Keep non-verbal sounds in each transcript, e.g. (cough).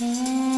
Mm.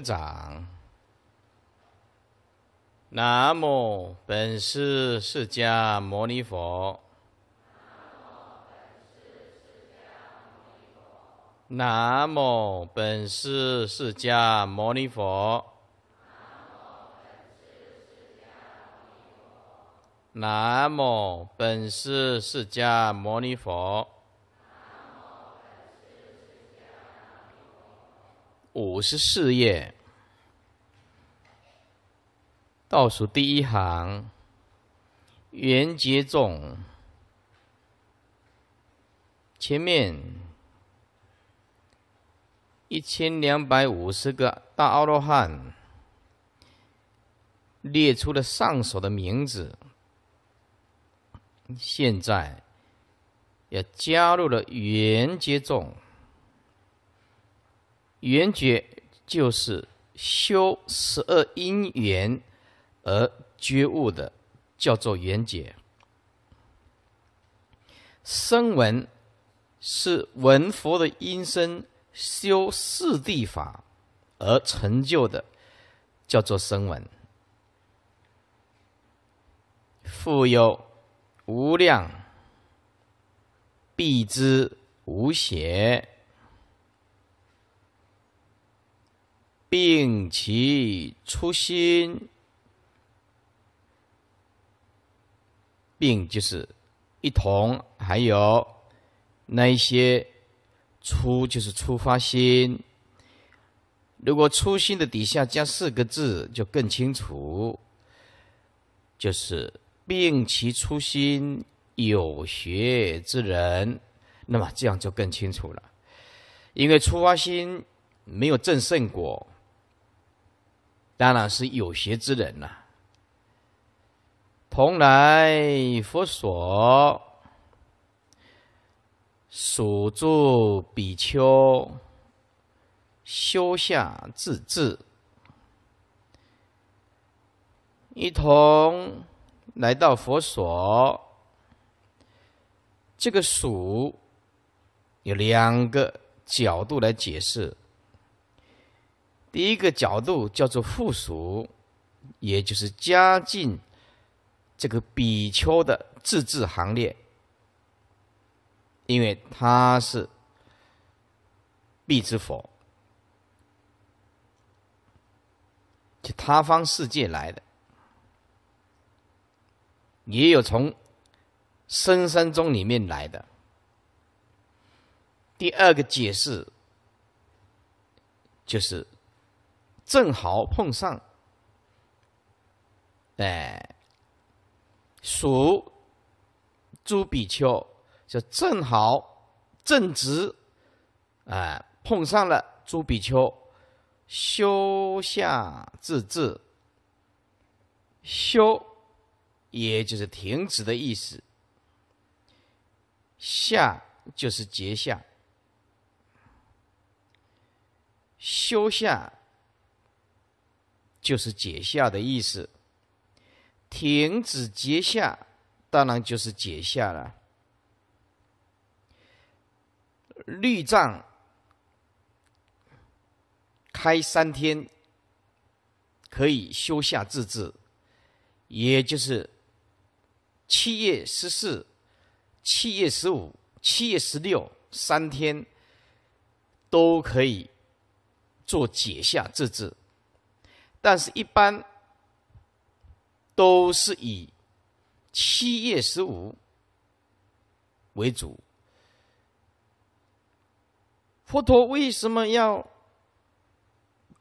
长，南无本师释迦牟尼佛，南无本师释迦牟尼佛，南无本师释迦牟尼佛。五十四页，倒数第一行，缘结众，前面一千两百五十个大阿罗汉列出了上首的名字，现在也加入了缘结众。圆觉就是修十二因缘而觉悟的，叫做圆觉；声闻是闻佛的音声，修四地法而成就的，叫做声闻。富有无量，必知无邪。并其初心，并就是一同，还有那一些初就是出发心。如果初心的底下加四个字，就更清楚，就是并其初心有学之人，那么这样就更清楚了。因为出发心没有正圣果。当然是有学之人呐！蓬莱佛所，数住比丘修下自治，一同来到佛所。这个“数”有两个角度来解释。第一个角度叫做附属，也就是加进这个比丘的自治行列，因为他是必之佛，就他方世界来的，也有从深山中里面来的。第二个解释就是。正好碰上，哎，属朱比丘就正好正值，哎，碰上了朱比丘，休下自治，休也就是停止的意思，下就是结下，休下。就是解下的意思，停止结下，当然就是解下了。绿障开三天可以休下自治，也就是七月十四、七月十五、七月十六三天都可以做解下自治。但是，一般都是以七月十五为主。佛陀为什么要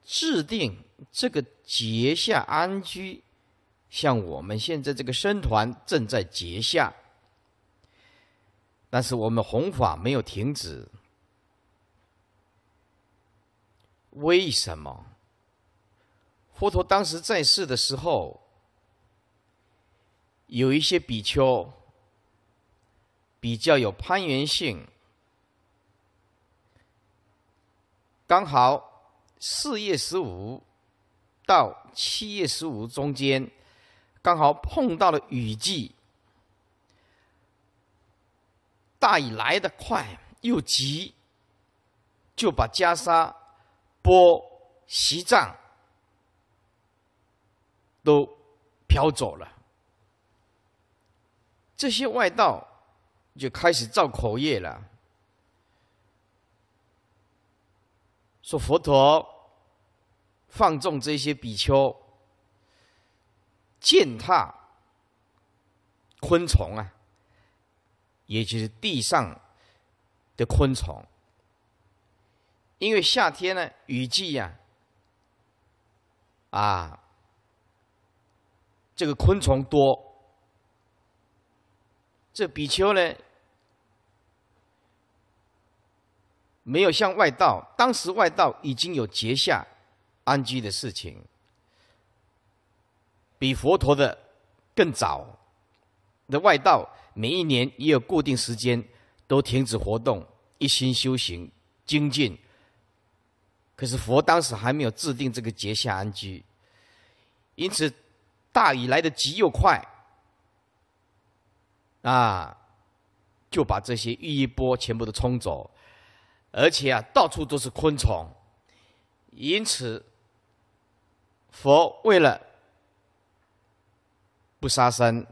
制定这个结下安居？像我们现在这个僧团正在结下，但是我们弘法没有停止，为什么？佛陀当时在世的时候，有一些比丘比较有攀缘性，刚好四月十五到七月十五中间，刚好碰到了雨季，大雨来得快又急，就把袈裟剥席藏。都飘走了。这些外道就开始造口业了，说佛陀放纵这些比丘践踏昆虫啊，也就是地上的昆虫，因为夏天呢，雨季呀，啊。这个昆虫多，这比丘呢没有向外道。当时外道已经有结下安居的事情，比佛陀的更早。的外道每一年也有固定时间都停止活动，一心修行精进。可是佛当时还没有制定这个结下安居，因此。大雨来得急又快，啊，就把这些一波全部都冲走，而且啊，到处都是昆虫，因此佛为了不杀生，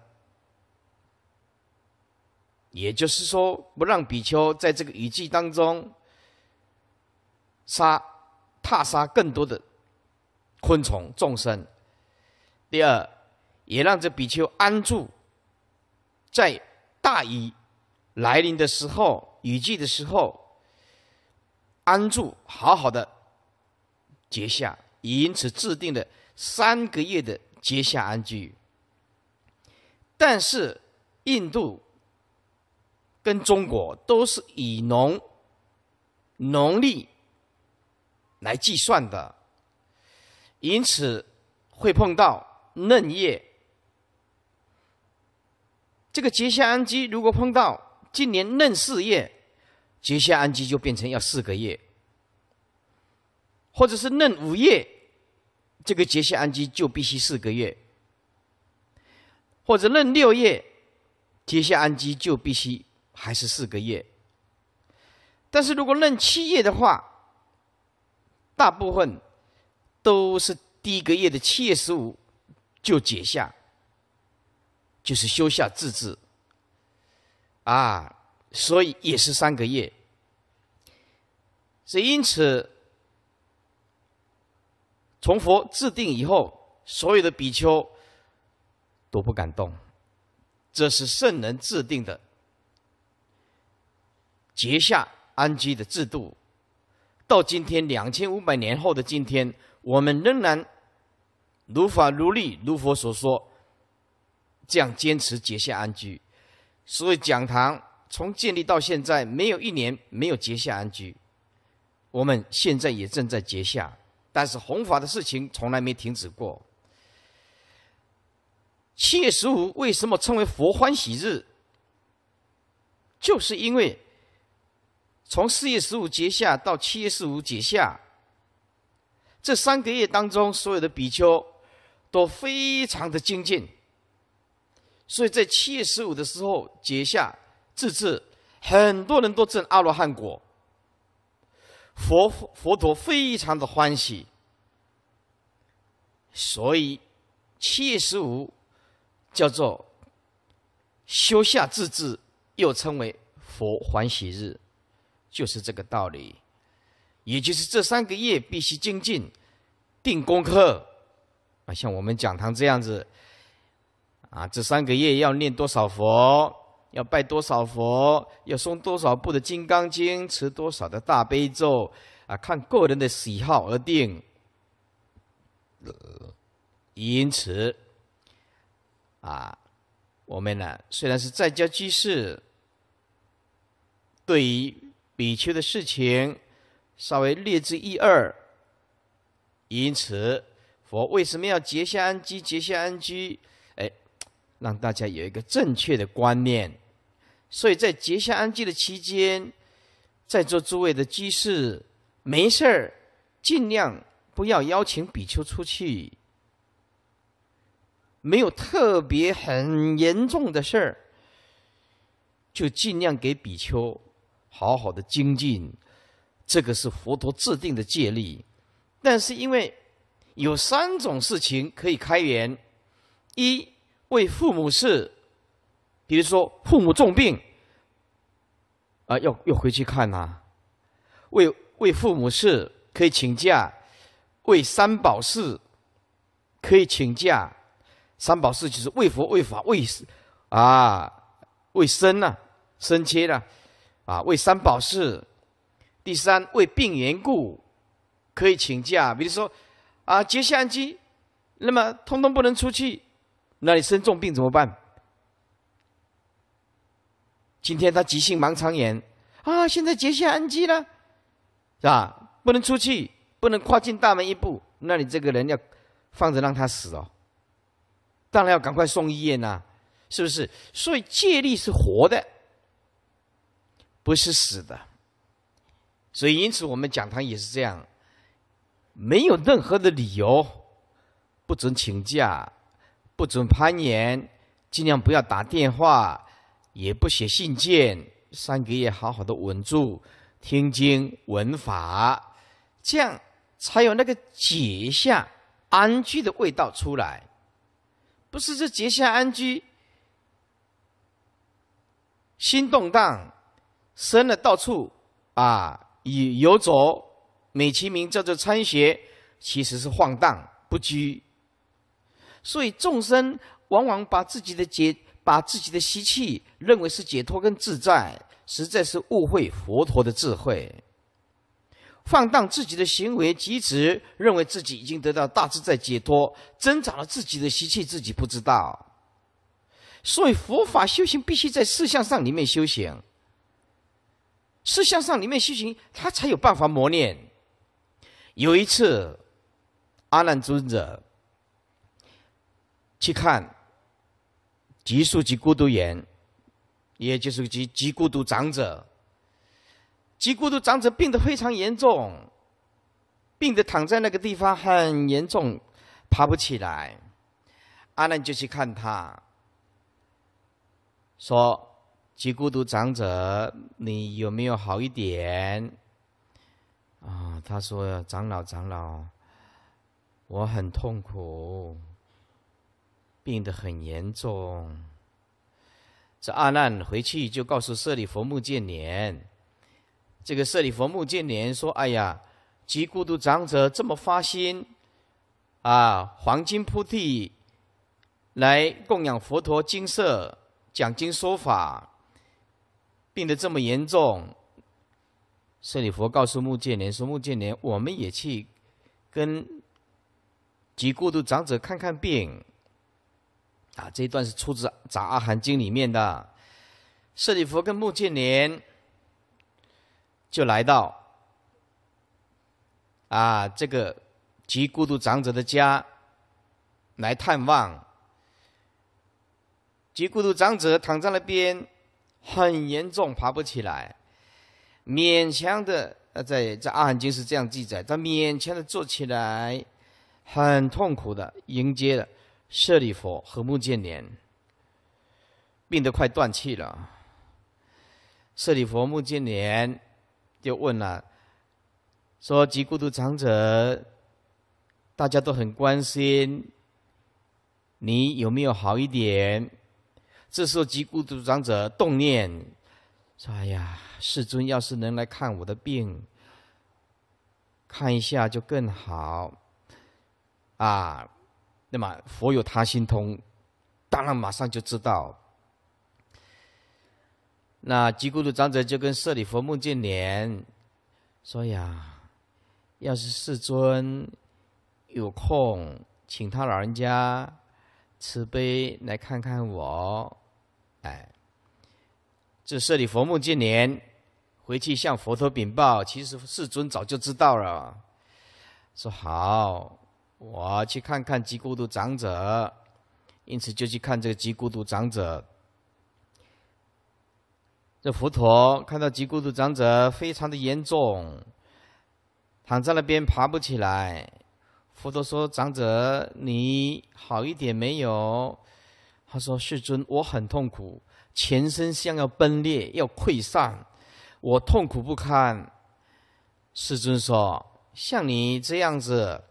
也就是说不让比丘在这个雨季当中杀、踏杀更多的昆虫众生。第二。也让这比丘安住在大雨来临的时候、雨季的时候，安住好好的结夏，也因此制定了三个月的结夏安居。但是印度跟中国都是以农农历来计算的，因此会碰到嫩叶。这个结下氨基，如果碰到今年嫩四叶，结下氨基就变成要四个月；或者是嫩五叶，这个结下氨基就必须四个月；或者嫩六叶，结下氨基就必须还是四个月。但是如果嫩七叶的话，大部分都是第一个月的七月十五就结下。就是修下自治，啊，所以也是三个月。所以因此，从佛制定以后，所有的比丘都不敢动，这是圣人制定的结下安居的制度。到今天两千五百年后的今天，我们仍然如法如律如佛所说。这样坚持结下安居，所以讲堂从建立到现在没有一年没有结下安居。我们现在也正在结下，但是弘法的事情从来没停止过。七月十五为什么称为佛欢喜日？就是因为从四月十五结下到七月十五结下，这三个月当中，所有的比丘都非常的精进。所以在七月十五的时候结下自智，很多人都证阿罗汉果。佛佛陀非常的欢喜，所以七月十五叫做修下自智，又称为佛欢喜日，就是这个道理。也就是这三个月必须精进，定功课啊，像我们讲堂这样子。啊，这三个月要念多少佛，要拜多少佛，要诵多少部的《金刚经》，持多少的大悲咒，啊，看个人的喜好而定。因此，啊，我们呢虽然是在家居士，对于比丘的事情稍微略知一二。因此，佛为什么要结下安居？结下安居。让大家有一个正确的观念，所以在节下安居的期间，在座诸位的居士没事儿，尽量不要邀请比丘出去，没有特别很严重的事儿，就尽量给比丘好好的精进，这个是佛陀制定的戒律。但是因为有三种事情可以开源：一。为父母事，比如说父母重病，啊，要要回去看呐。为为父母事可以请假，为三宝事可以请假。三宝事就是为佛、为法、为啊为僧呐，僧切了，啊为三宝事。第三为病缘故可以请假，比如说啊接相机，那么通通不能出去。那你生重病怎么办？今天他急性盲肠炎啊，现在结下安基了，是吧？不能出去，不能跨进大门一步。那你这个人要放着让他死哦？当然要赶快送医院呐，是不是？所以借力是活的，不是死的。所以因此，我们讲堂也是这样，没有任何的理由不准请假。不准攀岩，尽量不要打电话，也不写信件。三个月好好的稳住，听经闻法，这样才有那个解下安居的味道出来。不是这结下安居，心动荡，生了到处啊游游走，美其名叫做参学，其实是晃荡不拘。所以众生往往把自己的解、把自己的习气，认为是解脱跟自在，实在是误会佛陀的智慧。放荡自己的行为，即使认为自己已经得到大自在解脱，增长了自己的习气，自己不知道。所以佛法修行必须在事相上里面修行。事相上里面修行，他才有办法磨练。有一次，阿难尊者。去看极速极孤独眼，也就是极极孤独长者。极孤独长者病得非常严重，病得躺在那个地方很严重，爬不起来。阿难就去看他，说：“极孤独长者，你有没有好一点？”啊，他说：“长老，长老，我很痛苦。”病得很严重。这阿难回去就告诉舍利弗、目犍连。这个舍利弗、目犍连说：“哎呀，即孤独长者这么发心，啊，黄金铺地来供养佛陀，金色讲经说法，病得这么严重。”舍利弗告诉目犍连说：“目犍连，我们也去跟即孤独长者看看病。”啊，这一段是出自《杂阿含经》里面的，舍利弗跟目犍连就来到啊这个极孤独长者的家来探望。极孤独长者躺在那边，很严重，爬不起来，勉强的呃，在在《阿含经》是这样记载，他勉强的坐起来，很痛苦的迎接了。舍利佛和目犍连病得快断气了。舍利佛目犍连就问了，说：“即孤独长者，大家都很关心你有没有好一点。”这时候，即孤独长者动念说：“哎呀，世尊要是能来看我的病，看一下就更好啊。”那么佛有他心通，当然马上就知道。那基士的张泽就跟舍利佛孟建年说呀：“要是世尊有空，请他老人家慈悲来看看我。”哎，这舍利佛孟建年回去向佛陀禀报，其实世尊早就知道了，说好。我去看看极孤独长者，因此就去看这个极孤独长者。这佛陀看到极孤独长者非常的严重，躺在那边爬不起来。佛陀说：“长者，你好一点没有？”他说：“世尊，我很痛苦，全身像要崩裂，要溃散，我痛苦不堪。”世尊说：“像你这样子。”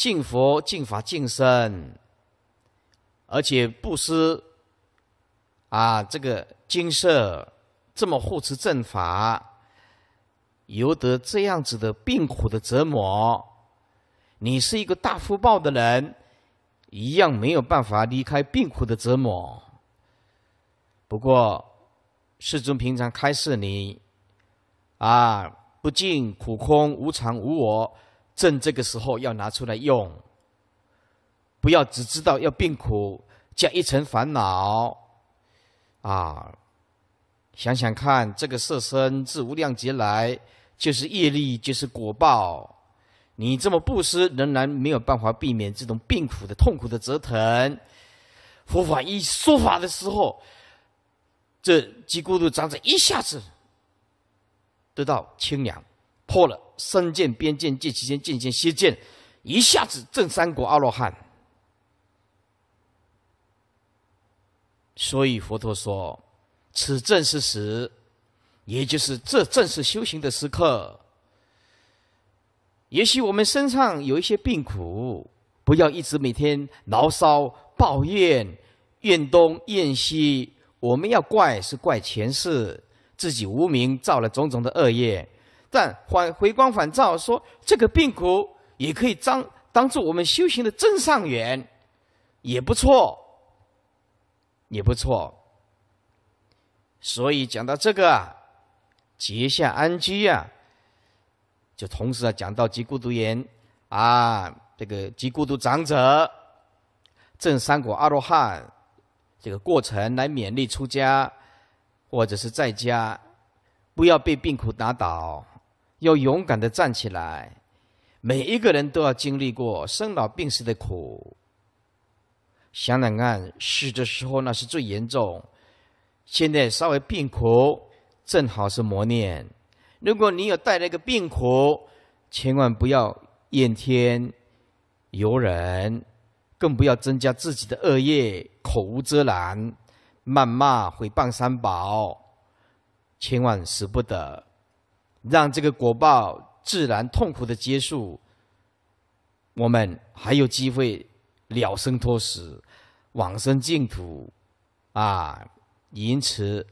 敬佛、敬法、敬身，而且不施啊，这个精舍这么护持正法，由得这样子的病苦的折磨，你是一个大福报的人，一样没有办法离开病苦的折磨。不过，世尊平常开示你啊，不敬苦空无常无我。正这个时候要拿出来用，不要只知道要病苦加一层烦恼，啊，想想看，这个色身自无量劫来就是业力，就是果报，你这么布施仍然没有办法避免这种病苦的痛苦的折腾。佛法一说法的时候，这叽咕噜长者一下子得到清凉。破了身见、边见、见取见、戒禁邪见，一下子正三国阿罗汉。所以佛陀说：“此正是时，也就是这正是修行的时刻。”也许我们身上有一些病苦，不要一直每天牢骚抱怨、怨东怨西。我们要怪是怪前世自己无名造了种种的恶业。但反回光返照说，这个病苦也可以当当做我们修行的正上缘，也不错，也不错。所以讲到这个啊，结下安居啊，就同时啊讲到极孤独人啊，这个极孤独长者正三果阿罗汉这个过程来勉励出家或者是在家不要被病苦打倒。要勇敢的站起来，每一个人都要经历过生老病死的苦。想两岸死的时候，那是最严重。现在稍微病苦，正好是磨练。如果你有带来个病苦，千万不要怨天尤人，更不要增加自己的恶业，口无遮拦，谩骂毁谤三宝，千万使不得。让这个果报自然痛苦的结束，我们还有机会了生脱死，往生净土啊！因此，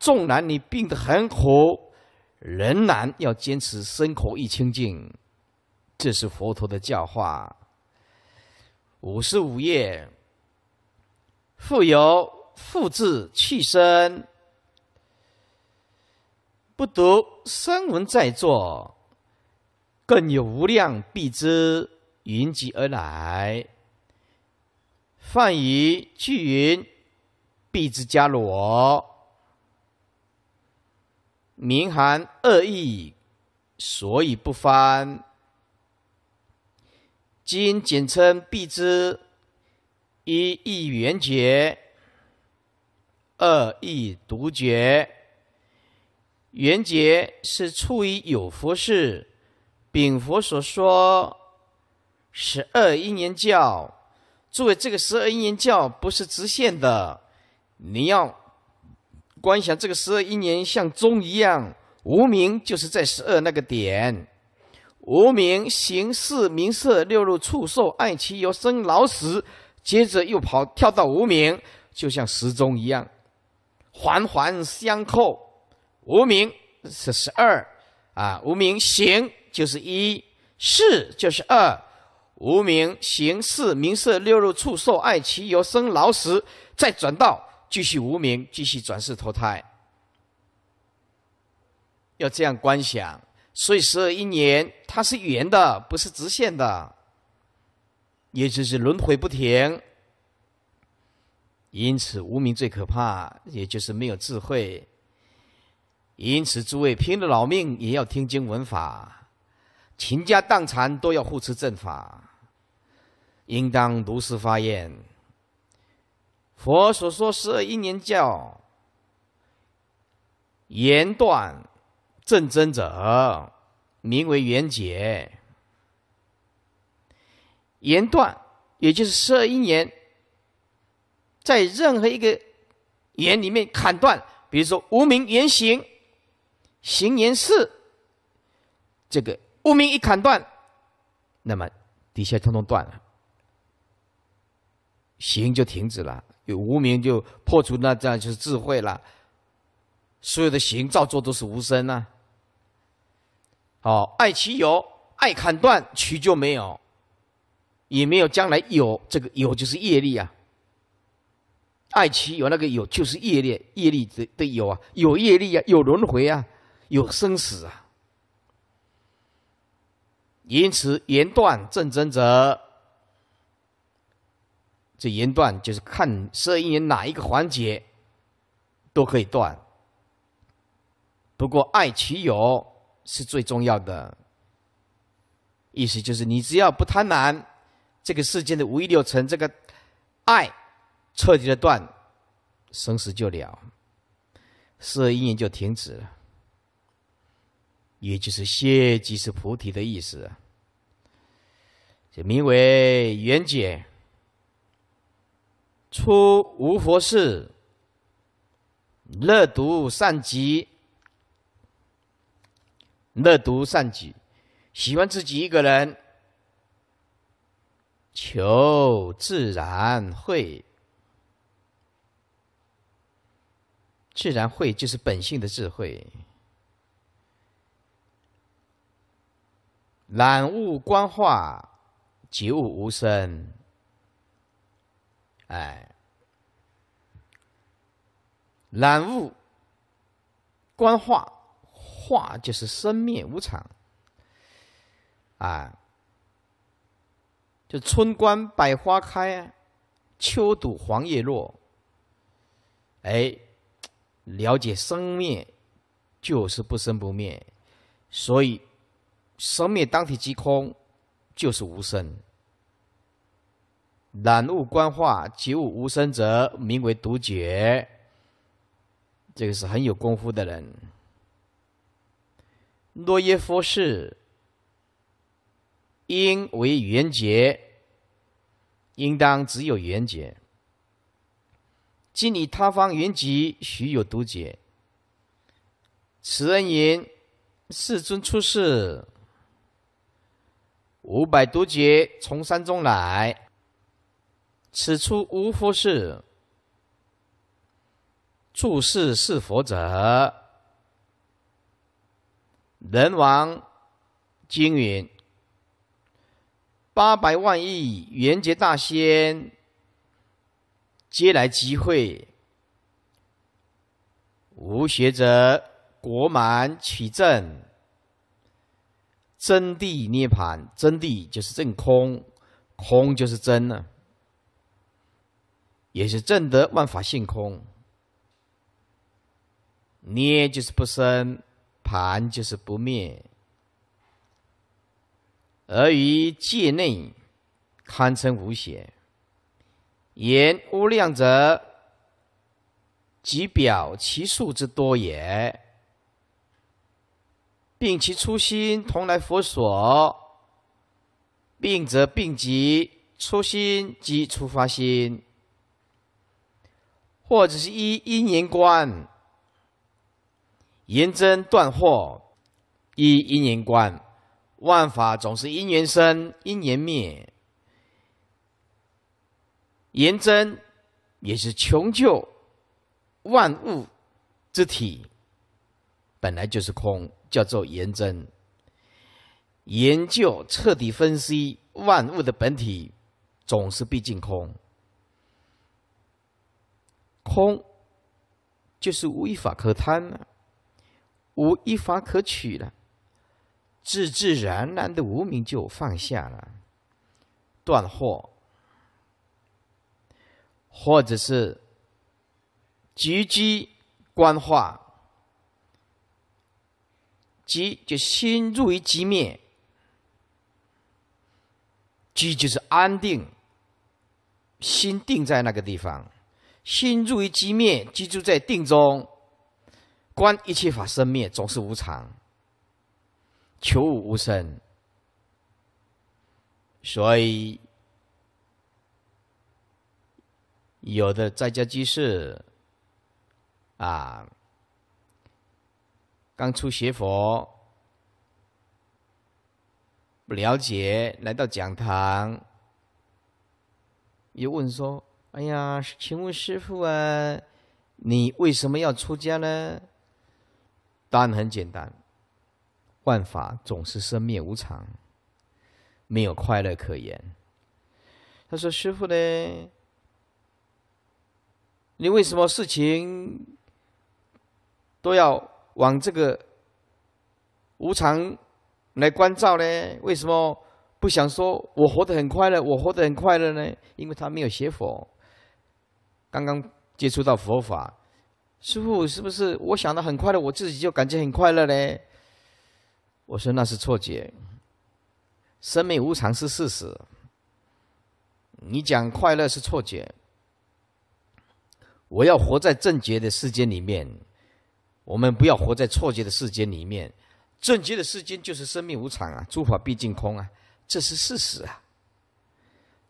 纵然你病得很苦，仍然要坚持身口意清净，这是佛陀的教化。五十五页，复由复制去身。不独声文在座，更有无量比之云集而来。泛于巨云，必之伽罗，名含恶意，所以不翻。今简称必之，一意圆觉，二意独觉。缘劫是出于有佛事，禀佛所说十二因缘教。诸位，这个十二因缘教不是直线的，你要观想这个十二因缘像钟一样，无名就是在十二那个点。无名、形事、名色、六路触受、爱、其有、生、老、死，接着又跑跳到无名，就像时钟一样，环环相扣。无名是十二，啊，无名行就是一，世就是二，无名行世名色六入处受爱其由生老死，再转到继续无名，继续转世投胎，要这样观想。所以十二一年它是圆的，不是直线的，也就是轮回不停。因此无名最可怕，也就是没有智慧。因此，诸位拼了老命也要听经闻法，倾家荡产都要护持正法，应当如实发言。佛所说十二因缘教，言断正真者，名为缘解。言断，也就是十二因缘，在任何一个言里面砍断，比如说无名言行。行言事，这个无名一砍断，那么底下通通断了，行就停止了，有无名就破除，那这样就是智慧了。所有的行造作都是无声呐。好，爱其有，爱砍断取就没有，也没有将来有这个有就是业力啊。爱其有那个有就是业力，业力的的有啊，有业力啊，有轮回啊。有生死啊！因此，言断正真者，这言断就是看摄影人哪一个环节都可以断。不过，爱其有是最重要的，意思就是你只要不贪婪，这个世间的无一流程，这个爱彻底的断，生死就了，摄阴缘就停止了。也就是“谢即是菩提”的意思，这名为缘解。出无佛事，乐读善集，乐读善集，喜欢自己一个人，求自然会，自然会就是本性的智慧。染物观化，及物无声。哎，染物观化，化就是生灭无常。啊，就春观百花开，秋睹黄叶落。哎，了解生灭，就是不生不灭，所以。生灭当体即空，就是无生。染物观化，即物无生，者，名为独觉。这个是很有功夫的人。若耶佛事，应为缘觉，应当只有缘觉。今以他方缘集，许有独解。此人言：“世尊出世。”五百多劫从山中来，此处无佛事，住世是佛者，人王经云，八百万亿元劫大仙，皆来集会，无学者国满取证。真谛涅盘，真谛就是真空，空就是真呢，也是正得万法性空。涅就是不生，盘就是不灭，而于界内，堪称无邪。言无量者，即表其数之多也。病其初心，同来佛所；病则病疾，初心即出发心。或者是一因缘观，言真断惑；一因缘观，万法总是因缘生，因缘灭。言真也是穷究万物之体，本来就是空。叫做研真，研究彻底分析万物的本体，总是毕竟空。空就是无一法可贪了，无一法可取了，自自然然的无名就放下了，断惑，或者是局机观化。即就心入于寂灭，寂就是安定，心定在那个地方，心入于寂灭，居住在定中，观一切法生灭，总是无常，求无无生，所以有的在家居士啊。刚出学佛，不了解，来到讲堂，又问说：“哎呀，请问师傅啊，你为什么要出家呢？”答案很简单：万法总是生灭无常，没有快乐可言。他说：“师傅呢，你为什么事情都要？”往这个无常来关照呢？为什么不想说我活得很快乐，我活得很快乐呢？因为他没有学佛，刚刚接触到佛法，师傅，是不是？我想的很快乐，我自己就感觉很快乐呢？我说那是错觉，生命无常是事实。你讲快乐是错觉，我要活在正觉的世界里面。我们不要活在错觉的世界里面，正觉的世间就是生命无常啊，诸法毕竟空啊，这是事实啊，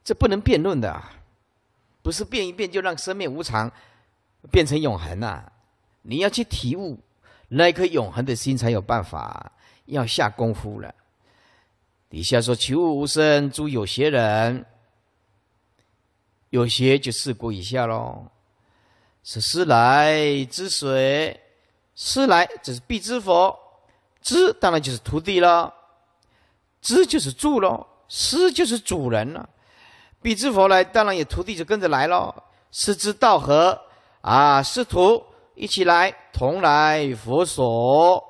这不能辩论的，不是辩一辩就让生命无常变成永恒啊，你要去体悟，那颗永恒的心才有办法，要下功夫了。底下说求物无声，诸有邪人，有邪就试过一下喽，是思来之水。师来，这是必知佛，知当然就是徒弟了，知就是住喽，师就是主人了。必知佛来，当然也徒弟就跟着来喽。师之道合啊，师徒一起来同来佛所，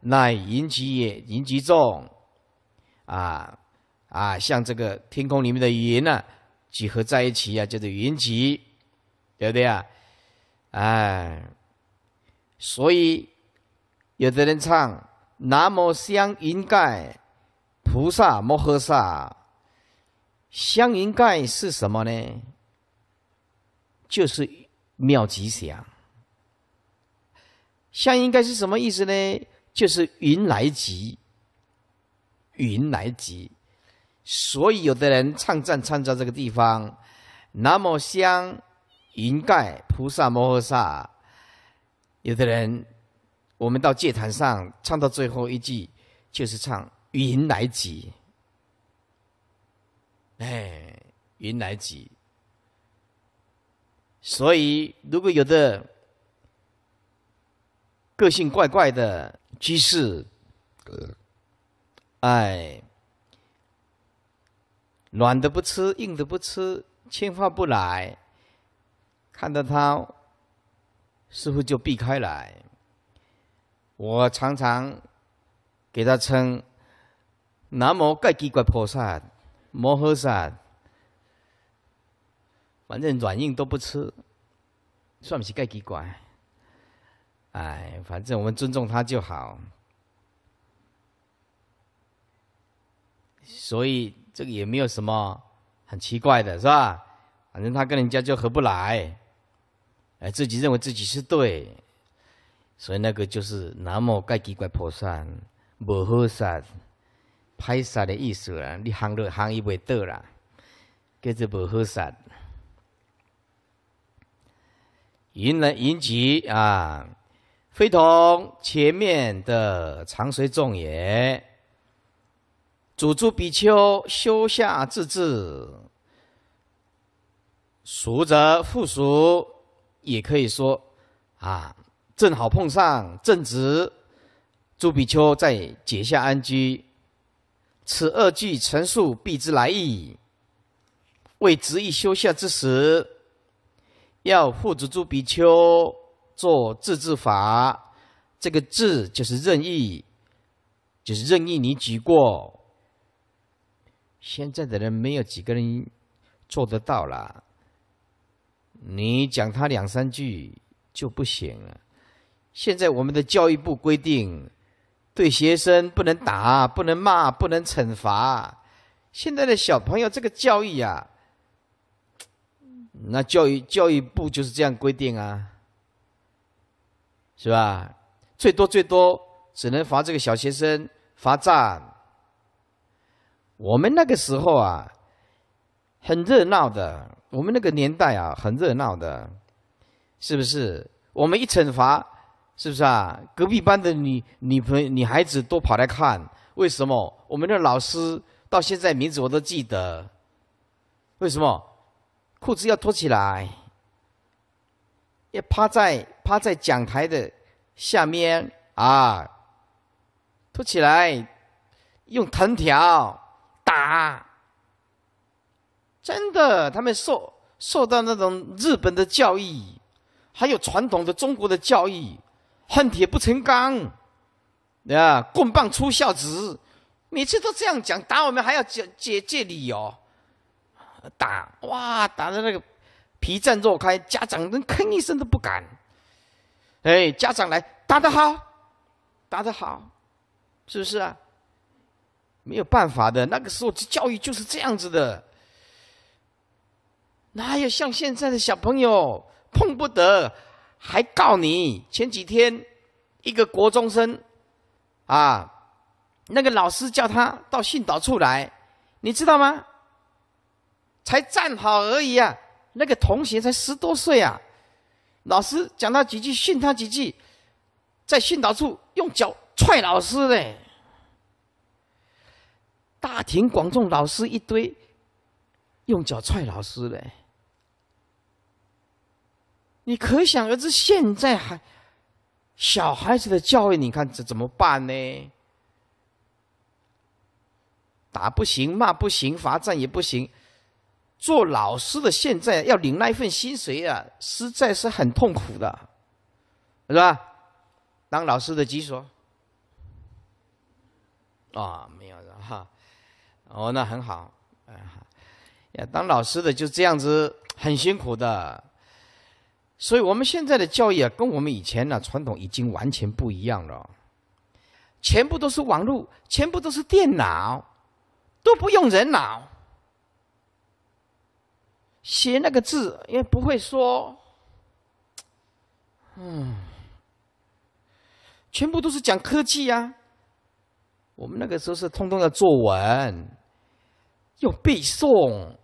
乃云集也，云集众啊啊，像这个天空里面的云呢，集合在一起啊，叫做云集，对不对啊？哎。所以，有的人唱“南无香云盖菩萨摩诃萨”，香云盖是什么呢？就是妙吉祥。香云盖是什么意思呢？就是云来集，云来集。所以，有的人唱赞参在这个地方，“南无香云盖菩萨摩诃萨”。有的人，我们到祭坛上唱到最后一句，就是唱“云来集”，哎，云来集。所以，如果有的个性怪怪的居士，哎，软的不吃，硬的不吃，千化不来，看到他。似乎就避开来。我常常给他称南摩盖吉怪菩萨、摩诃萨，反正软硬都不吃，算不起盖奇怪。哎，反正我们尊重他就好。所以这个也没有什么很奇怪的，是吧？反正他跟人家就合不来。哎，自己认为自己是对，所以那个就是南无盖吉盖菩萨，无好杀，拍杀的意思啦。你行了行一未得了，这就无好杀。云来云集啊，非同前面的常随众也。主住比丘修下自治，俗则复俗，也可以说，啊，正好碰上正值朱比丘在解下安居，此二句陈述必之来意，为执意修下之时，要护住朱比丘做自治法。这个制就是任意，就是任意你举过，现在的人没有几个人做得到了。你讲他两三句就不行了。现在我们的教育部规定，对学生不能打、不能骂、不能惩罚。现在的小朋友这个教育啊，那教育教育部就是这样规定啊，是吧？最多最多只能罚这个小学生罚站。我们那个时候啊，很热闹的。我们那个年代啊，很热闹的，是不是？我们一惩罚，是不是啊？隔壁班的女女朋友、女孩子都跑来看，为什么？我们的老师到现在名字我都记得，为什么？裤子要脱起来，要趴在趴在讲台的下面啊，脱起来，用藤条打。真的，他们受受到那种日本的教育，还有传统的中国的教育，恨铁不成钢，对棍棒出孝子，每次都这样讲，打我们还要借借借理由，打哇，打的那个皮绽肉开，家长连吭一声都不敢。哎，家长来打得好，打得好，是不是啊？没有办法的，那个时候这教育就是这样子的。哪有像现在的小朋友碰不得，还告你？前几天一个国中生，啊，那个老师叫他到训导处来，你知道吗？才站好而已啊，那个同学才十多岁啊，老师讲他几句训他几句，在训导处用脚踹老师嘞，大庭广众老师一堆，用脚踹老师嘞。你可想而知，现在还小孩子的教育，你看这怎么办呢？打不行，骂不行，罚站也不行。做老师的现在要领那一份薪水啊，实在是很痛苦的，是吧？当老师的几所啊，没有的哈。哦，那很好，啊，当老师的就这样子，很辛苦的。所以我们现在的教育啊，跟我们以前呢传统已经完全不一样了，全部都是网络，全部都是电脑，都不用人脑，写那个字也不会说，嗯，全部都是讲科技啊。我们那个时候是通通要作文，要背诵，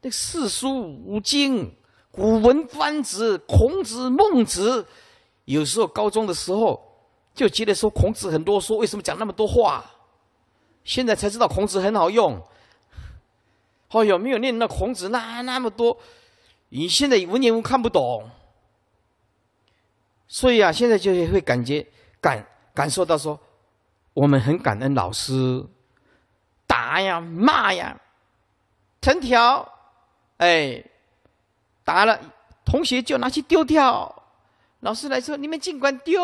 那四书五经。古文观止，孔子、孟子，有时候高中的时候就觉得说孔子很多书，为什么讲那么多话？现在才知道孔子很好用。哎呦，没有念那孔子那那么多，你现在文言文看不懂，所以啊，现在就会感觉感感受到说，我们很感恩老师，打呀骂呀，藤条，哎。打了，同学就拿去丢掉。老师来说：“你们尽管丢，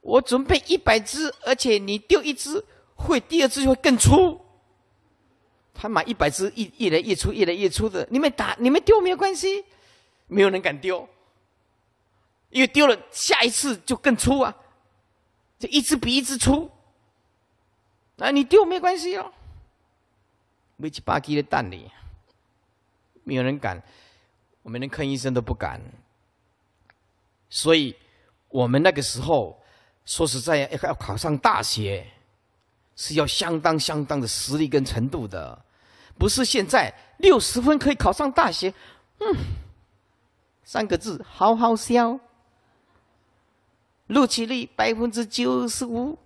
我准备一百只，而且你丢一只会，第二只会更粗。”他买一百只，一越来越粗，越来越粗的。你们打，你们丢没有关系，没有人敢丢，因为丢了下一次就更粗啊，就一只比一只粗。啊，你丢没关系哦，没七八鸡的蛋你，没有人敢。我们连看医生都不敢，所以我们那个时候说实在要要考上大学是要相当相当的实力跟程度的，不是现在六十分可以考上大学，嗯，三个字好好笑，录取率百分之九十五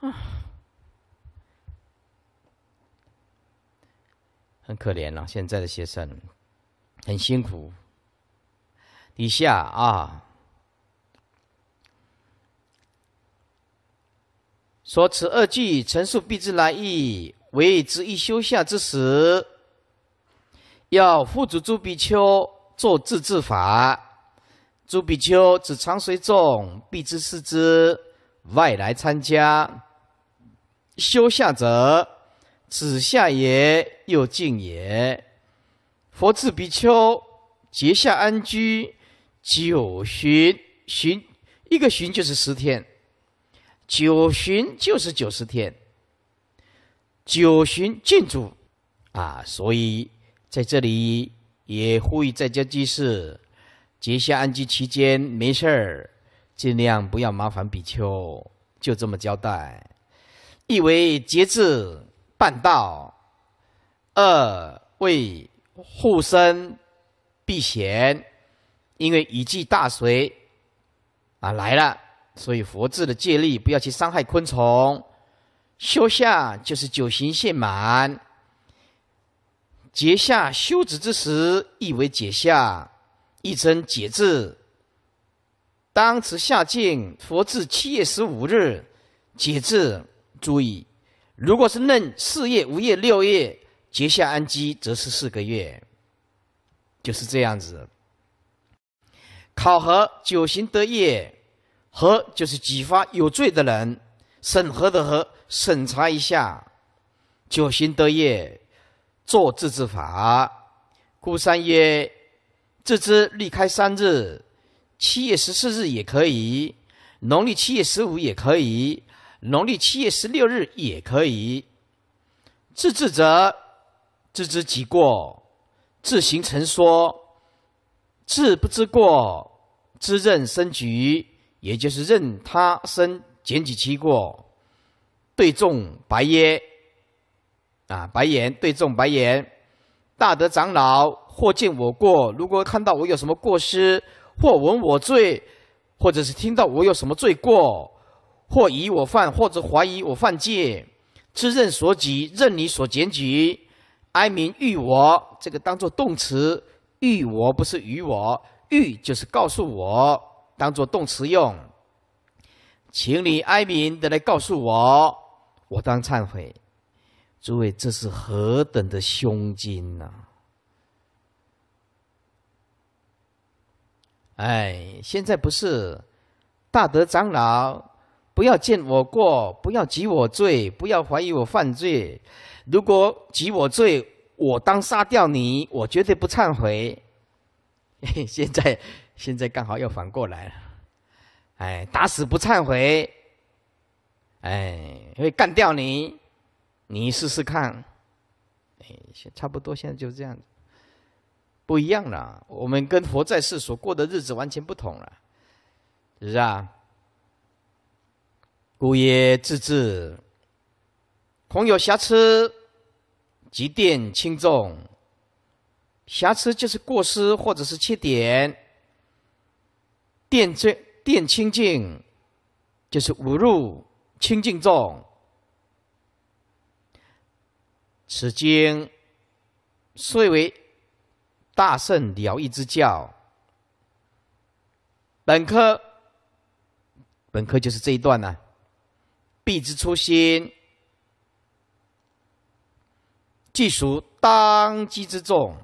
啊。很可怜了，现在的学生很辛苦。底下啊，说此二句，陈述必之来意，为之一修下之时，要护主朱比丘作自治法。朱比丘只常随众，必之是之外来参加修下者，此下也。又进也，佛至比丘结下安居九旬，旬一个旬就是十天，九旬就是九十天，九旬进筑啊！所以在这里也呼吁在家居士结下安居期间没事儿，尽量不要麻烦比丘，就这么交代，意为节制办道。二为护身避险，因为雨季大水啊来了，所以佛制的戒律不要去伤害昆虫。休下就是九行现满，结下休止之时亦为解下，亦称解字。当此下境，佛至七月十五日解字。注意，如果是嫩四月、五月、六月。结下安基则是四个月，就是这样子。考核九行得业，和就是几发有罪的人，审核的和审查一下九行得业，做自治法。孤山曰：自知离开三日，七月十四日也可以，农历七月十五也可以，农历七月十六日也可以。自治者。自知己过，自行成说；自不知过，自认身举，也就是认他身检举其过。对众白曰：“啊，白言对众白言，大德长老或见我过，如果看到我有什么过失，或闻我罪，或者是听到我有什么罪过，或疑我犯，或者怀疑我犯戒，自认所及，任你所检举。”哀民欲我，这个当做动词，欲我不是与我欲就是告诉我，当做动词用，请你哀民的来告诉我，我当忏悔，诸位这是何等的胸襟呢？哎，现在不是大德长老。不要见我过，不要及我罪，不要怀疑我犯罪。如果及我罪，我当杀掉你，我绝对不忏悔。(laughs) 现在，现在刚好又反过来了，哎，打死不忏悔，哎，会干掉你，你试试看。哎，差不多现在就是这样，不一样了。我们跟佛在世所过的日子完全不同了，是不是啊？故曰：“自治，恐有瑕疵；即电轻重，瑕疵就是过失或者是缺点。电这电清净，就是五入清净众。此经虽为大圣了义之教，本科本科就是这一段呢。”必之初心，即属当机之众；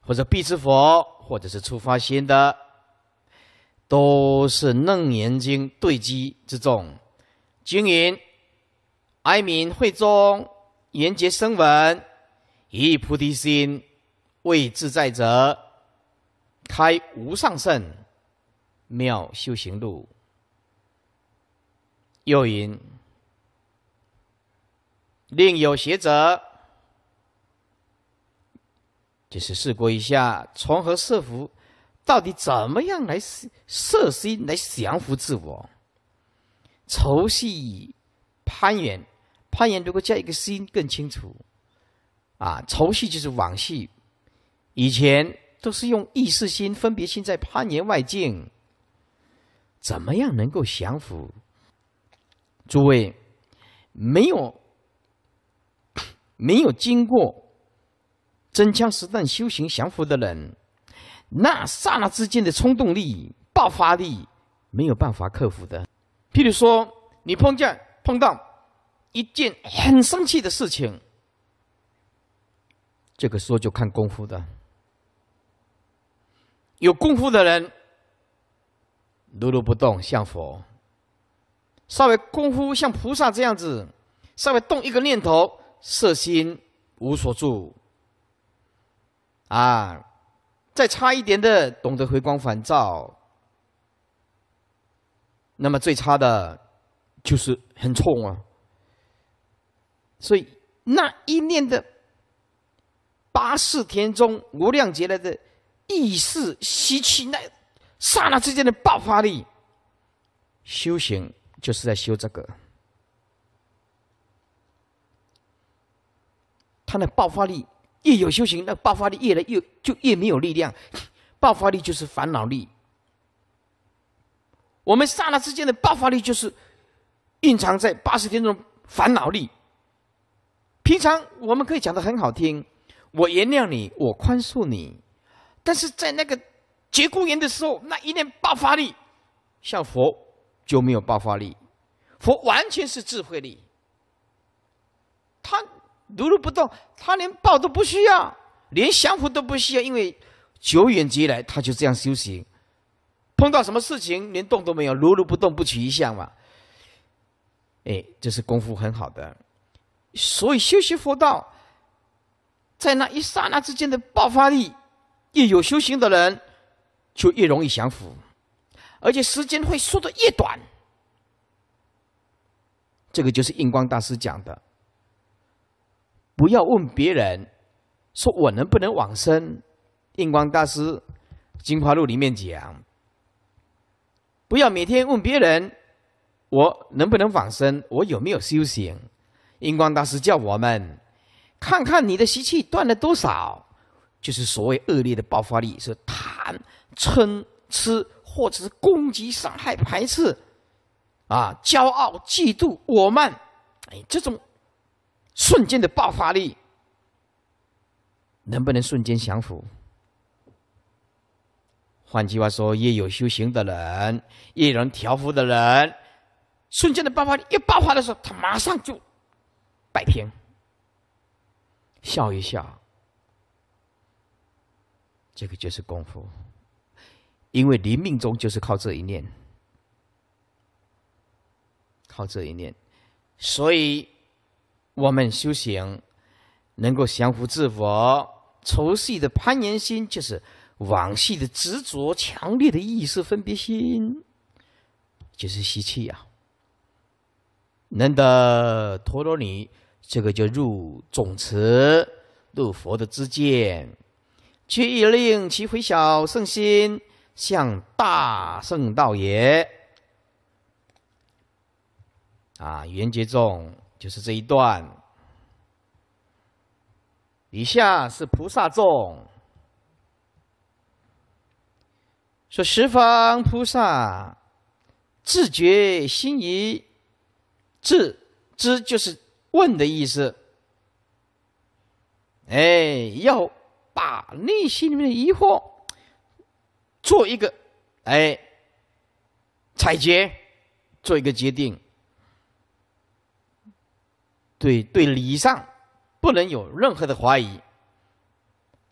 或者必之佛，或者是触发心的，都是楞严经对机之众。经营哀民会中，严结声闻，以菩提心为自在者，开无上圣妙修行路。又云，另有邪者，就是试过一下，从何设伏？到底怎么样来设心来降服自我？愁绪攀缘，攀缘如果加一个心更清楚。啊，愁绪就是往昔，以前都是用意识心、分别心在攀缘外境，怎么样能够降服？诸位，没有没有经过真枪实弹修行降服的人，那刹那之间的冲动力、爆发力，没有办法克服的。譬如说，你碰见碰到一件很生气的事情，这个说就看功夫的，有功夫的人，如如不动，像佛。稍微功夫像菩萨这样子，稍微动一个念头，色心无所住。啊，再差一点的懂得回光返照，那么最差的，就是很冲啊。所以那一念的八世田中无量劫来的意识吸气，那刹那之间的爆发力，修行。就是在修这个，他的爆发力越有修行，那爆发力越来越就越没有力量。爆发力就是烦恼力。我们刹那之间的爆发力就是，蕴藏在八十天中烦恼力。平常我们可以讲的很好听，我原谅你，我宽恕你，但是在那个节骨眼的时候，那一念爆发力，像佛。就没有爆发力，佛完全是智慧力。他如如不动，他连抱都不需要，连降伏都不需要，因为久远劫来他就这样修行，碰到什么事情连动都没有，如如不动，不取一相嘛。哎，这是功夫很好的，所以修习佛道，在那一刹那之间的爆发力，越有修行的人就越容易降伏。而且时间会缩得越短，这个就是印光大师讲的。不要问别人，说我能不能往生？印光大师《精华录》里面讲，不要每天问别人，我能不能往生？我有没有修行？印光大师叫我们，看看你的习气断了多少，就是所谓恶劣的爆发力，是贪、嗔、痴。或者是攻击、伤害、排斥，啊，骄傲、嫉妒、我慢，哎，这种瞬间的爆发力，能不能瞬间降服？换句话说，越有修行的人，越能调伏的人，瞬间的爆发力一爆发的时候，他马上就摆平，笑一笑，这个就是功夫。因为临命中就是靠这一念，靠这一念，所以我们修行能够降服自我，愁绪的攀岩心就是往昔的执着，强烈的意识分别心就是吸气呀。能得陀罗尼，这个就入总持，入佛的之见，去以令其回小圣心。向大圣道也，啊！缘觉众就是这一段，以下是菩萨众，说十方菩萨自觉心疑，自知就是问的意思，哎，要把内心里面的疑惑。做一个，哎，采决，做一个决定。对对，礼上不能有任何的怀疑，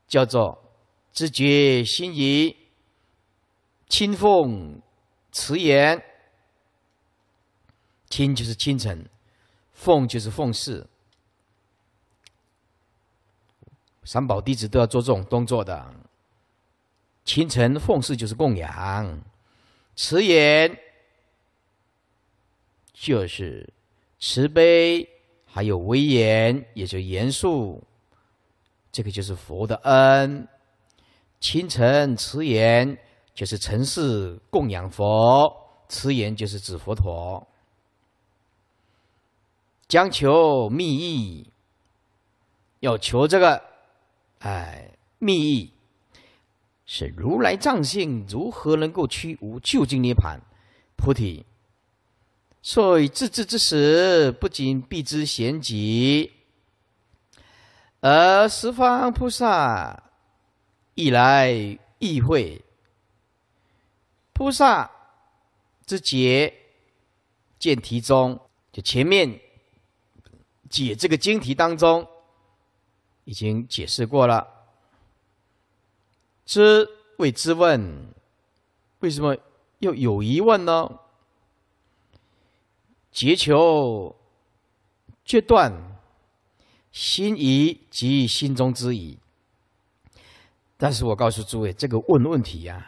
叫做知觉心仪，清奉慈言。清就是清晨，奉就是奉事。三宝弟子都要做这种动作的。清晨奉事就是供养，慈言就是慈悲，还有威严，也就严肃。这个就是佛的恩。清晨慈言就是城市供养佛，慈言就是指佛陀。将求密意，要求这个哎密意。是如来藏性，如何能够屈无究竟涅盘菩提？所以自知之时，不仅必知贤劫，而十方菩萨亦来亦会。菩萨之劫见题中，就前面解这个经题当中已经解释过了。知谓知问，为什么又有疑问呢？结求决断，心疑即心中之疑。但是我告诉诸位，这个问问题呀，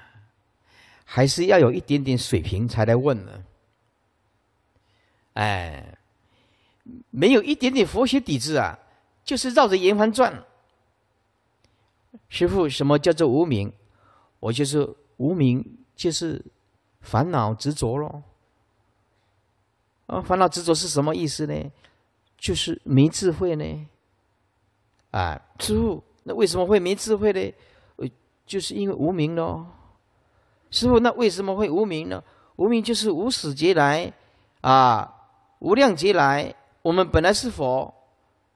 还是要有一点点水平才来问呢。哎，没有一点点佛学底子啊，就是绕着圆环转。师父，什么叫做无名？我就是无名，就是烦恼执着喽。啊，烦恼执着是什么意思呢？就是没智慧呢。啊，师父，那为什么会没智慧呢？就是因为无名喽。师父，那为什么会无名呢？无名就是无始劫来啊，无量劫来，我们本来是佛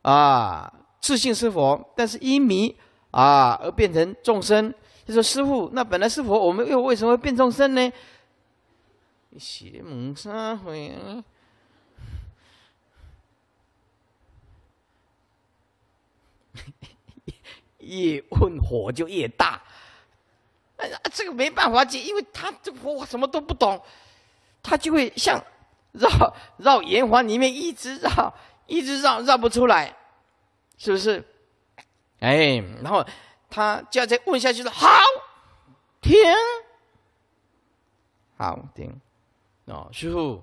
啊，自信是佛，但是因迷。啊，而变成众生，就说师傅，那本来是佛，我们又为什么会变众生呢？邪门三会啊？(laughs) 一问火就越大，这个没办法解，因为他这佛什么都不懂，他就会像绕绕圆环里面一直绕，一直绕绕不出来，是不是？哎，然后他就要再问下，去说好停好”哦，师傅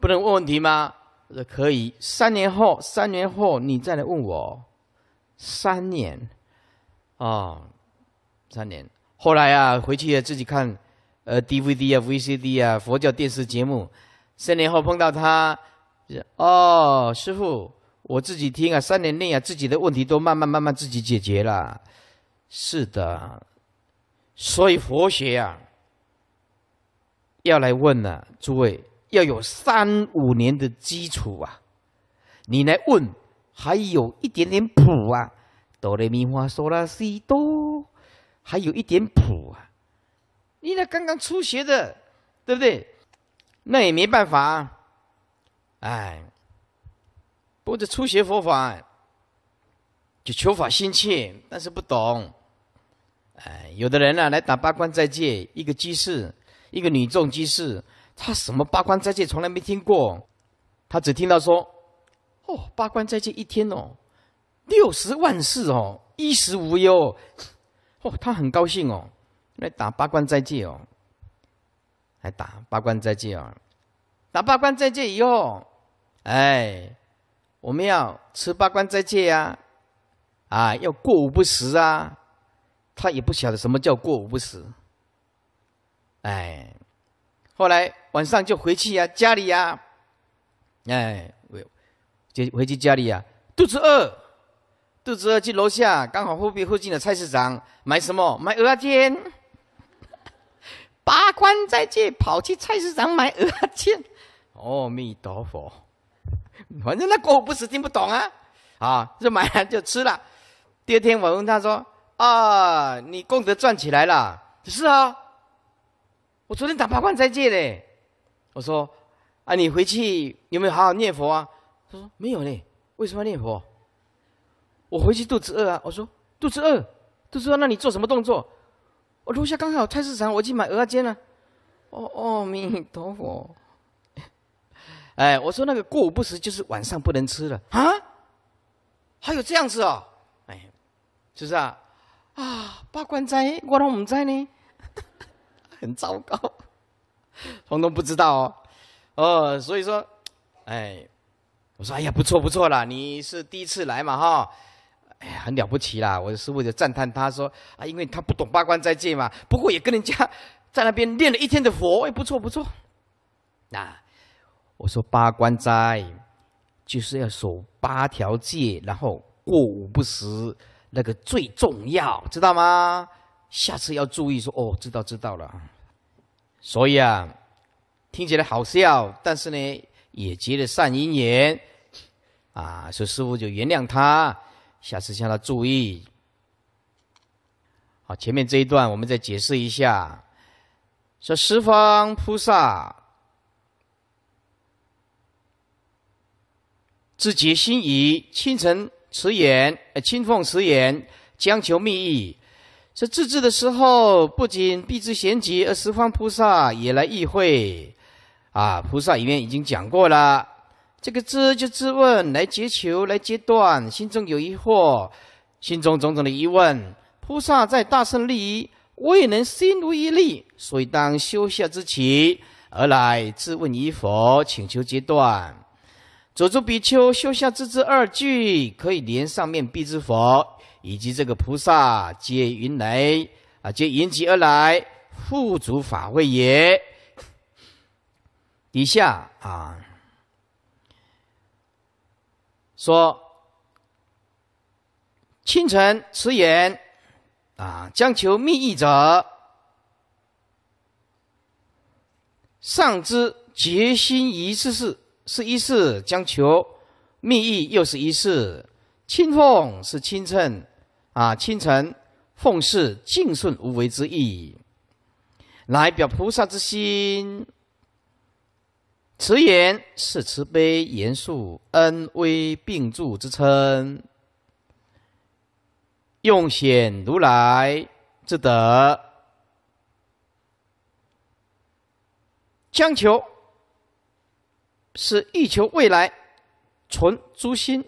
不能问问题吗？可以，三年后，三年后你再来问我，三年，哦，三年。后来啊，回去自己看，呃，DVD 啊，VCD 啊，佛教电视节目。三年后碰到他，哦，师傅。我自己听啊，三年内啊，自己的问题都慢慢慢慢自己解决了，是的。所以佛学啊，要来问呢，诸位要有三五年的基础啊，你来问还有一点点谱啊，哆来咪发嗦拉西哆，还有一点谱啊。你那刚刚初学的，对不对？那也没办法，哎。不过，初学佛法就求法心切，但是不懂。哎，有的人呢，来打八关斋戒，一个居士，一个女众居士，他什么八关斋戒从来没听过，他只听到说：“哦，八关斋戒一天哦，六十万事哦，衣食无忧哦，他很高兴哦，来打八关斋戒哦，还打八关斋戒啊，打八关斋戒以后，哎。”我们要吃八关斋戒啊，啊，要过午不食啊，他也不晓得什么叫过午不食。哎，后来晚上就回去呀，家里呀，哎，就回去家里啊，肚子饿，肚子饿去楼下，刚好后边附近的菜市场买什么？买鹅煎。八关斋戒跑去菜市场买鹅煎。阿弥陀佛。反正那狗不是听不懂啊，啊，就买了就吃了。第二天我问他说：“啊，你功德赚起来了？”“是啊。”“我昨天打八关斋戒嘞。”我说：“啊，你回去有没有好好念佛啊？”他说：“没有嘞。”“为什么要念佛？”“我回去肚子饿啊。”我说：“肚子饿。”肚子饿，那你做什么动作？”我楼下刚好菜市场，我去买鹅尖了。阿弥陀佛。哎，我说那个过午不食就是晚上不能吃了啊？还有这样子哦，哎，是不是啊？啊，八关在，我都不在呢，(laughs) 很糟糕，通通不知道哦。哦，所以说，哎，我说哎呀不错不错啦，你是第一次来嘛哈？哎呀，很了不起啦，我的师傅就赞叹他说啊，因为他不懂八关在戒嘛，不过也跟人家在那边练了一天的佛，哎，不错不错，那。我说八关斋，就是要守八条戒，然后过午不食，那个最重要，知道吗？下次要注意。说哦，知道知道了。所以啊，听起来好笑，但是呢，也结了善因缘啊。所以师傅就原谅他，下次向他注意。好，前面这一段我们再解释一下。说十方菩萨。自觉心仪，清晨辞言，呃，清风辞言，将求密意。这自制的时候，不仅避之贤吉，而十方菩萨也来议会。啊，菩萨里面已经讲过了。这个知就自问，来结求，来阶断，心中有疑惑，心中种种的疑问。菩萨在大圣益，未能心如一力，所以当修下之奇而来自问于佛，请求阶断。佐助比丘修下这之二句，可以连上面必之佛，以及这个菩萨皆云来啊，皆云集而来，护足法会也。以下啊，说清晨此言啊，将求密意者，上之决心一事事。是一世将求密意，又是一世清奉是清晨啊，清晨奉是敬顺无为之意，来表菩萨之心。慈言是慈悲、严肃、恩威并助之称，用显如来之德，将求。是欲求未来存诸心，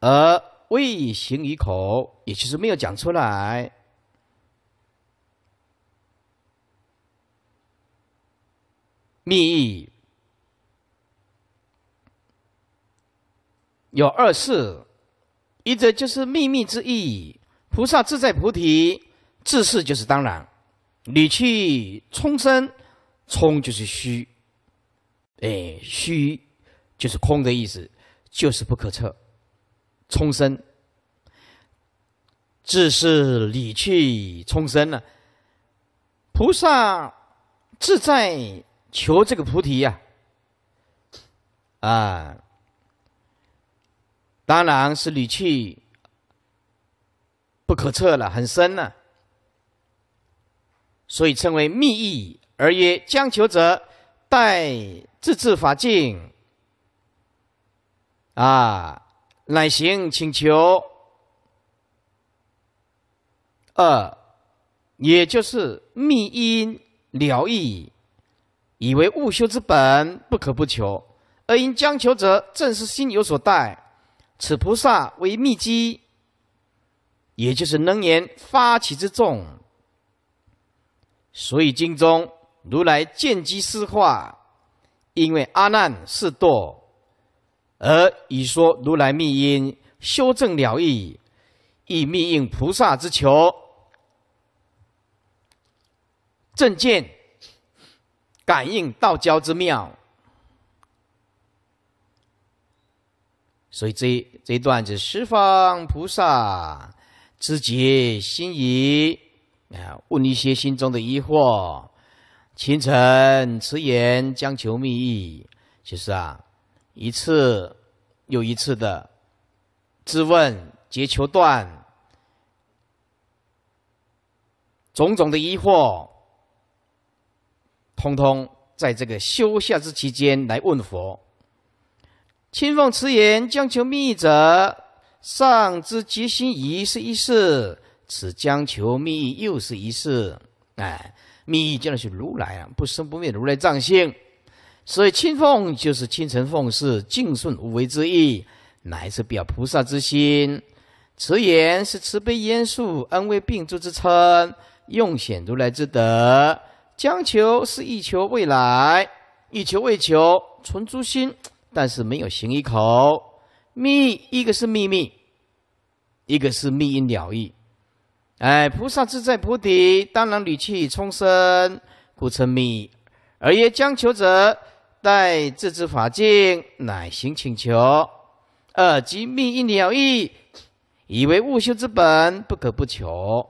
而未行于口，也就是没有讲出来。密意有二事，一则就是秘密之意，菩萨自在菩提自是，就是当然。理去充身，冲就是虚。哎，虚就是空的意思，就是不可测，冲生，自是理气冲生了。菩萨自在求这个菩提呀，啊，当然是理气不可测了，很深呢，所以称为密意，而曰将求者待。自治法境，啊，乃行请求二，也就是密因了义，以为勿修之本，不可不求。而因将求者，正是心有所待，此菩萨为密机，也就是能言发起之众。所以经中如来见机施化。因为阿难是惰，而以说如来密因修正了义，以密应菩萨之求，正见感应道交之妙。所以这这段是十方菩萨知觉心仪啊，问一些心中的疑惑。清晨持言将求密意，其实啊，一次又一次的自问结求断，种种的疑惑，通通在这个休下之期间来问佛。清晨持言将求密意者，上之结心疑是一事，此将求密意又是一事，哎。密意讲的是如来啊，不生不灭如来藏性，所以清奉就是清晨奉是静顺无为之意，乃是表菩萨之心；慈言是慈悲严肃恩威并助之称，用显如来之德；将求是欲求未来，欲求未求，存诸心，但是没有行一口。密一个是秘密，一个是密因了义。哎，菩萨自在菩提，当然屡契充生，故称密。而曰将求者，待自知法境，乃行请求。二即密一了义，以为悟修之本，不可不求。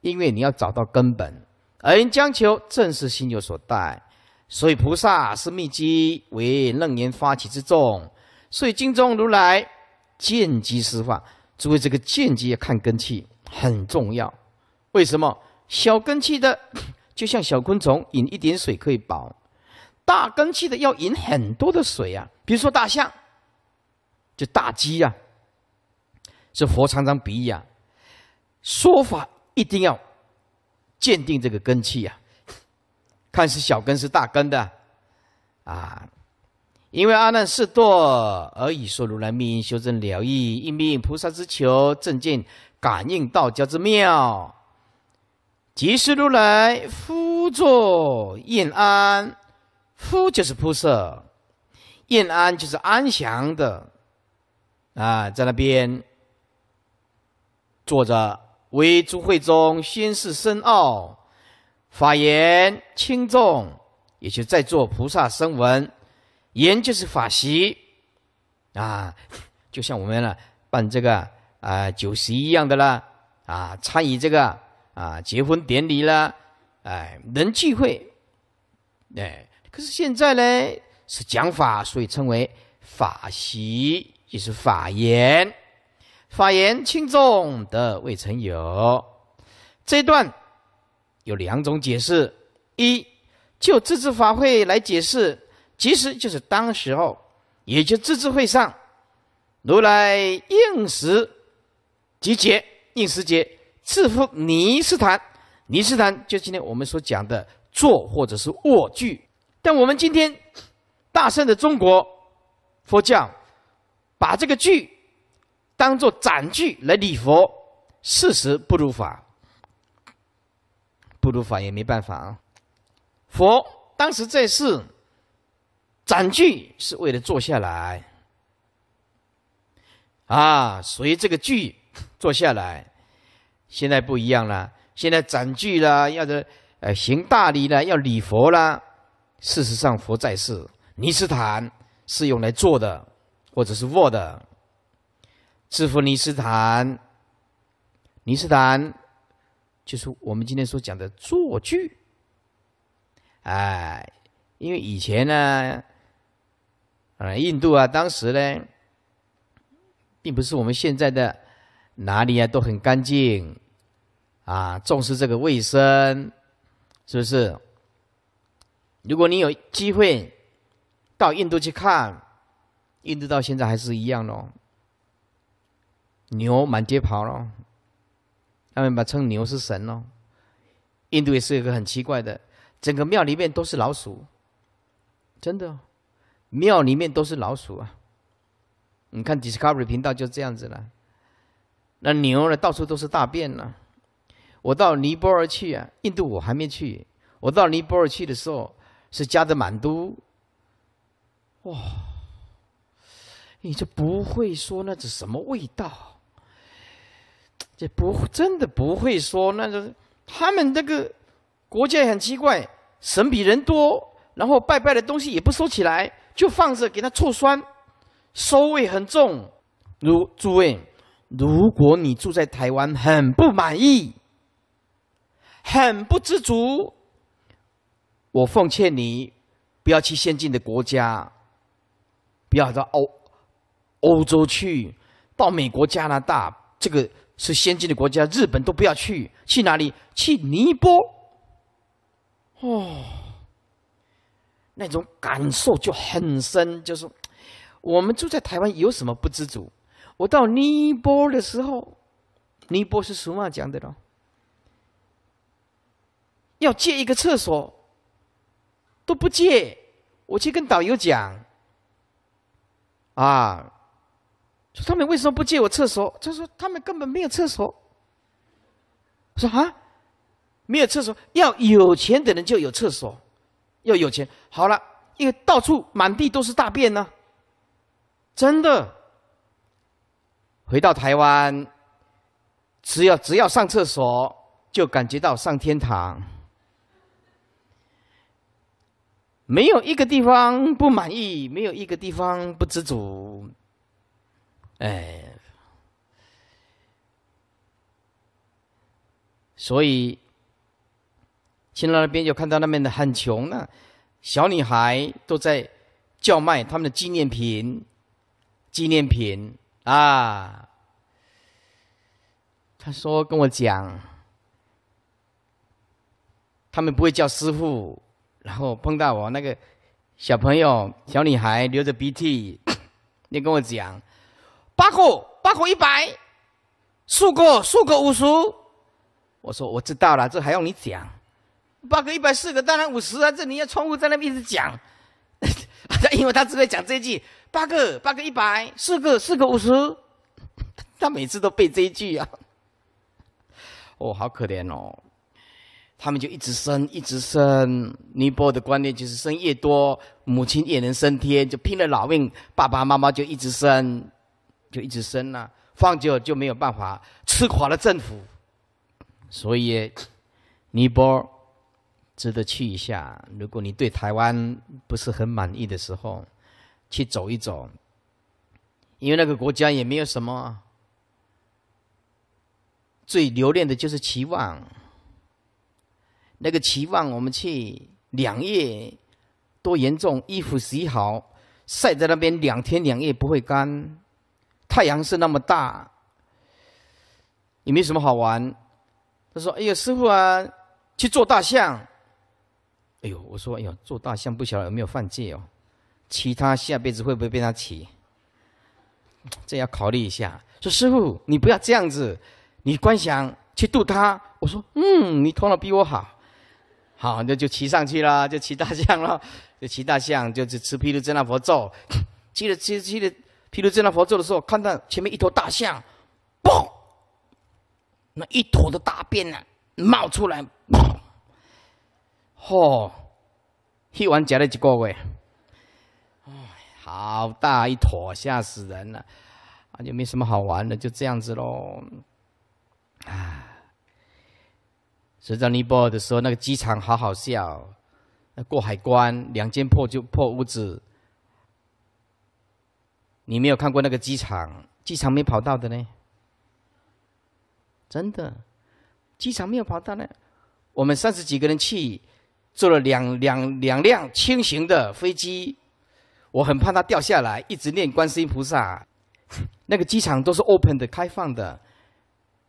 因为你要找到根本，而因将求正是心有所待，所以菩萨是密机为楞严发起之众，所以经中如来见机施法，诸位这个见机要看根器。很重要，为什么小根气的 (laughs) 就像小昆虫，饮一点水可以饱；大根气的要饮很多的水啊。比如说大象，就大鸡啊，是佛常常鼻喻啊。说法一定要鉴定这个根气啊，看是小根是大根的啊。因为阿难是多而已说，如来密修正了义，因命菩萨之求正见。感应道交之妙，即是如来夫坐印安，夫就是菩萨，印安就是安详的，啊，在那边坐着，为诸会中心事深奥，法言轻重，也就在做菩萨声闻，言就是法席，啊，就像我们呢办这个。啊，酒席一样的啦，啊，参与这个啊结婚典礼啦，哎，人聚会，哎，可是现在呢是讲法，所以称为法席，也是法言，法言轻重的未曾有。这段有两种解释：一就自治法会来解释，其实就是当时候，也就自治会上，如来应时。集结、应时节，赐福尼斯坦，尼斯坦就今天我们所讲的坐或者是卧具。但我们今天大圣的中国佛教，把这个具当做展具来礼佛，事实不如法，不如法也没办法啊。佛当时在世，展具，是为了坐下来啊，所以这个具。坐下来，现在不一样了。现在展具啦，要的，呃行大礼啦，要礼佛啦。事实上，佛在世，尼斯坦是用来坐的，或者是卧的。支付尼斯坦，尼斯坦就是我们今天所讲的坐具。哎，因为以前呢，啊，印度啊，当时呢，并不是我们现在的。哪里啊都很干净，啊重视这个卫生，是不是？如果你有机会到印度去看，印度到现在还是一样哦。牛满街跑喽，他们把称牛是神咯。印度也是一个很奇怪的，整个庙里面都是老鼠，真的，庙里面都是老鼠啊，你看 Discovery 频道就这样子了。那牛呢？到处都是大便呢。我到尼泊尔去啊，印度我还没去。我到尼泊尔去的时候，是加的满都。哇，你这不会说那是什么味道？这不真的不会说那个，他们那个国家很奇怪，神比人多，然后拜拜的东西也不收起来，就放着给他臭酸，收味很重。如诸位。如果你住在台湾，很不满意，很不知足，我奉劝你，不要去先进的国家，不要到欧欧洲去，到美国、加拿大，这个是先进的国家，日本都不要去，去哪里？去尼泊，哦，那种感受就很深，就是我们住在台湾有什么不知足？我到尼泊尔的时候，尼泊尔是《俗话讲的咯。要借一个厕所，都不借。我去跟导游讲，啊，说他们为什么不借我厕所？他说他们根本没有厕所。我说啊，没有厕所，要有钱的人就有厕所，要有钱。好了，因为到处满地都是大便呢，真的。回到台湾，只要只要上厕所，就感觉到上天堂。没有一个地方不满意，没有一个地方不知足。哎，所以去了那边就看到那边的很穷呢，小女孩都在叫卖他们的纪念品，纪念品。啊！他说跟我讲，他们不会叫师傅，然后碰到我那个小朋友小女孩流着鼻涕，(coughs) 你跟我讲，八个八个一百，数个数个五十。我说我知道了，这还用你讲？八个一百，四个当然五十啊！这你要重复在那边一直讲，(laughs) 因为他只会讲这句。八个，八个一百；四个，四个五十。(laughs) 他每次都背这一句啊！哦，好可怜哦！他们就一直生，一直生。尼泊尔的观念就是生越多，母亲也能升天，就拼了老命。爸爸妈妈就一直生，就一直生呐。放久了就没有办法，吃垮了政府。所以，尼泊尔值得去一下。如果你对台湾不是很满意的时候，去走一走，因为那个国家也没有什么，最留恋的就是期望。那个期望，我们去两夜多严重，衣服洗好晒在那边两天两夜不会干，太阳是那么大，也没什么好玩。他说：“哎呀，师傅啊，去做大象。”哎呦，我说：“哎呀，做大象不晓得有没有犯戒哦。”骑他下辈子会不会被他骑？这要考虑一下。说师傅，你不要这样子，你观想去度他。我说，嗯，你头脑比我好，好那就骑上去了，就骑大象了，就骑大象，就去吃毗卢遮那佛咒。骑着骑着，骑着毗卢遮那佛咒的时候，看到前面一头大象，嘣，那一坨的大便啊、冒出来，哦，一完夹了几个话。好大一坨，吓死人了！啊，就没什么好玩的，就这样子喽。啊，去在尼泊尔的时候，那个机场好好笑。过海关，两间破就破屋子。你没有看过那个机场，机场没跑道的呢？真的，机场没有跑道呢。我们三十几个人去，坐了两两两辆轻型的飞机。我很怕它掉下来，一直念观世音菩萨。那个机场都是 open 的，开放的，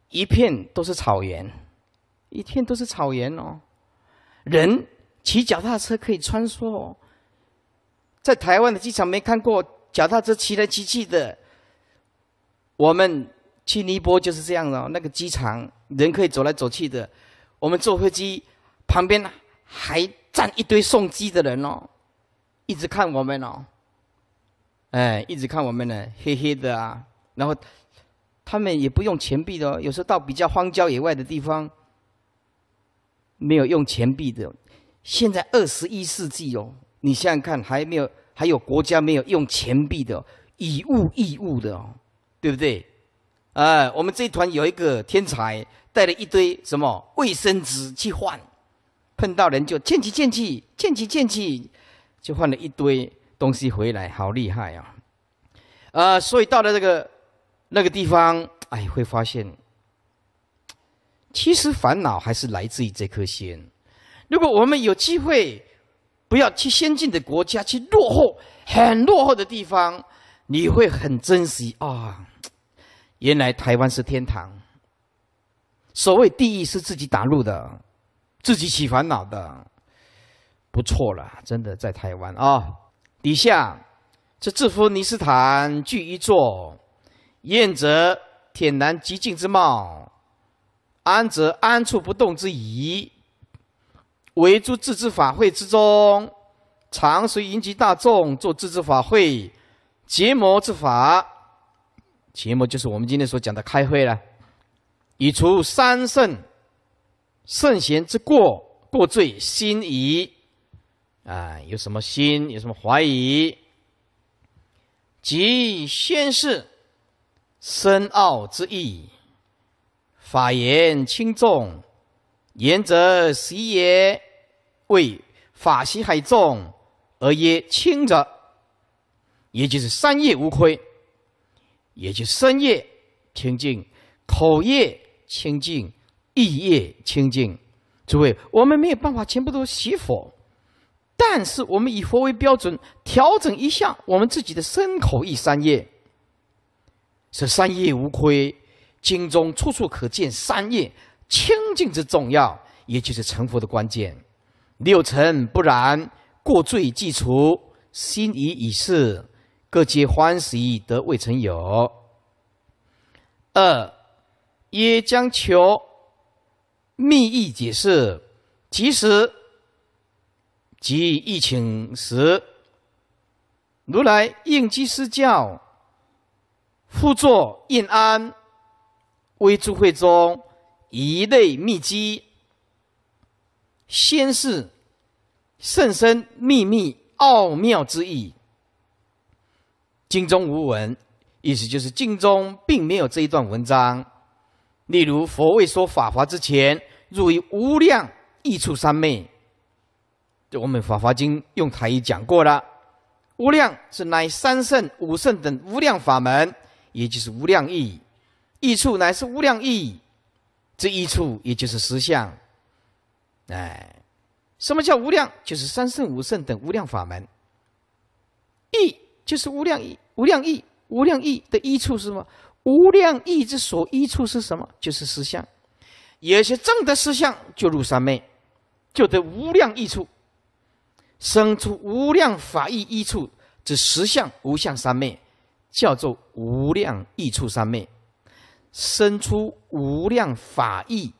一片都是草原，一片都是草原哦。人骑脚踏车可以穿梭哦。在台湾的机场没看过脚踏车骑来骑去的。我们去尼泊就是这样哦，那个机场人可以走来走去的。我们坐飞机旁边还站一堆送机的人哦，一直看我们哦。哎，一直看我们呢，黑黑的啊。然后，他们也不用钱币的哦。有时候到比较荒郊野外的地方，没有用钱币的。现在二十一世纪哦，你想想看，还没有还有国家没有用钱币的，以物易物的哦，对不对？哎，我们这一团有一个天才，带了一堆什么卫生纸去换，碰到人就贱起贱起贱起贱起，就换了一堆。东西回来好厉害啊，呃，所以到了这个那个地方，哎，会发现其实烦恼还是来自于这颗心。如果我们有机会，不要去先进的国家，去落后、很落后的地方，你会很珍惜啊。原来台湾是天堂。所谓地狱是自己打入的，自己起烦恼的，不错了，真的在台湾啊。底下这智福尼斯坦聚一座，厌则恬然极静之貌，安则安处不动之仪，为诸自治法会之中，常随云集大众做自治法会，结魔之法，结魔就是我们今天所讲的开会了，以除三圣圣贤之过过罪心疑。啊，有什么心？有什么怀疑？即先是深奥之意，法言轻重，言则习也；为法习海重而曰轻者，也就是三业无亏，也就身业清净，口业清净，意业清净。诸位，我们没有办法全部都习佛。但是我们以佛为标准，调整一下我们自己的身口意三业，是三业无亏。经中处处可见三业清净之重要，也就是成佛的关键。六尘不然，过罪既除，心疑已逝，各皆欢喜，得未曾有。二，也将求密意解释，其实。即一请时，如来应机施教，复作印安，为诸会中一类秘机，先是甚深秘密奥妙之意，经中无文。意思就是经中并没有这一段文章。例如佛未说法华之前，入于无量益处三昧。我们《法华经》用台语讲过了，无量是乃三圣五圣等无量法门，也就是无量义，义处乃是无量义，这一处也就是实相。哎，什么叫无量？就是三圣五圣等无量法门，义就是无量义，无量义，无量义的意处是什么？无量义之所依处是什么？就是实相。有些正的实相就入三昧，就得无量义处。生出无量法意一处之十相无相三昧，叫做无量意处三昧。生出无量法意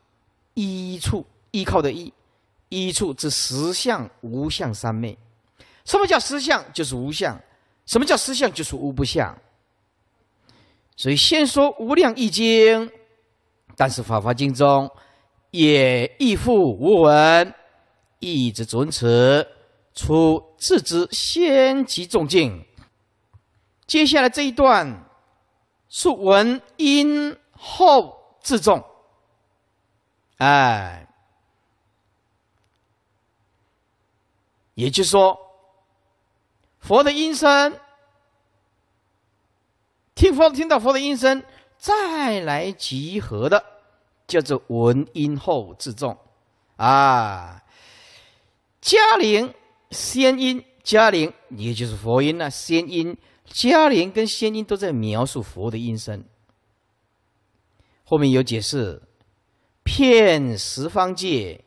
一处依靠的依一处之十相无相三昧。什么叫十相？就是无相。什么叫十相？就是无不相。所以先说无量易经，但是法华经中也亦复无闻，亦直准此。出自知先即重境，接下来这一段，是闻音后自重，哎，也就是说，佛的音声，听佛听到佛的音声，再来集合的，叫做闻音后自重，啊，嘉陵。仙音嘉陵，也就是佛音呐。仙音嘉陵跟仙音都在描述佛的音声。后面有解释：遍十方界，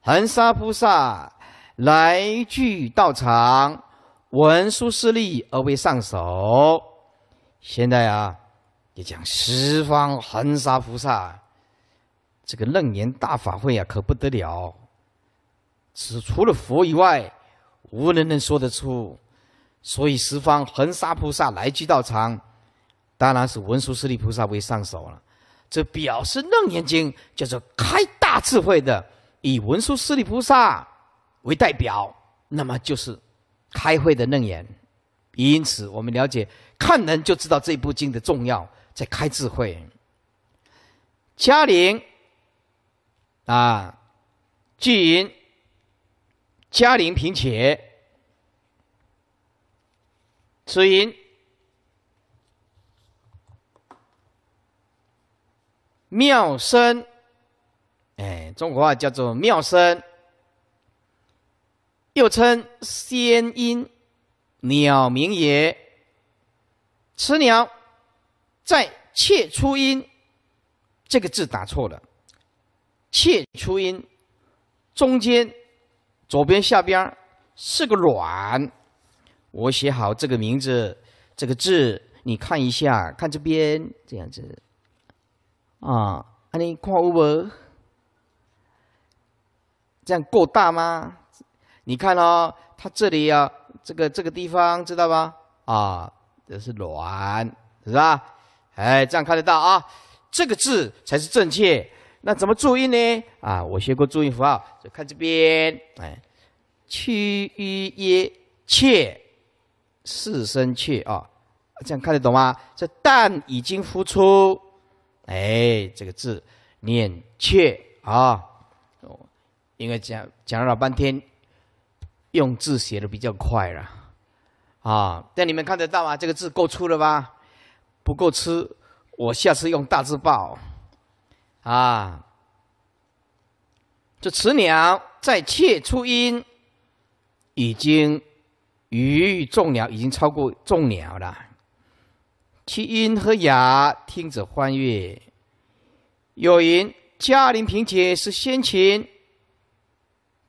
恒沙菩萨来聚道场，文殊师利而为上首。现在啊，也讲十方恒沙菩萨，这个楞严大法会啊，可不得了。此除了佛以外，无人能说得出。所以十方恒沙菩萨来居道场，当然是文殊师利菩萨为上首了。这表示《楞严经》叫做开大智慧的，以文殊师利菩萨为代表，那么就是开会的楞严。因此，我们了解看人就知道这部经的重要，在开智慧。嘉陵啊，巨银。嘉陵平且，此音妙声，哎，中国话叫做妙声，又称仙音，鸟鸣也。此鸟在切初音，这个字打错了，切初音，中间。左边下边是个卵，我写好这个名字，这个字，你看一下，看这边这样子，啊，那你看不？这样够大吗？你看哦，它这里啊，这个这个地方知道吧？啊，这是卵，是吧？哎，这样看得到啊，这个字才是正确。那怎么注音呢？啊，我学过注音符号，就看这边，哎，去一耶切，四声切啊，这样看得懂吗？这蛋已经孵出，哎，这个字念切啊，因为讲讲了老半天，用字写的比较快了，啊，但你们看得到吗？这个字够粗了吧？不够吃，我下次用大字报。啊！这雌鸟在窃出音，已经与众鸟，已经超过众鸟了。其音和雅，听者欢悦。有云：“嘉陵频姐是先秦，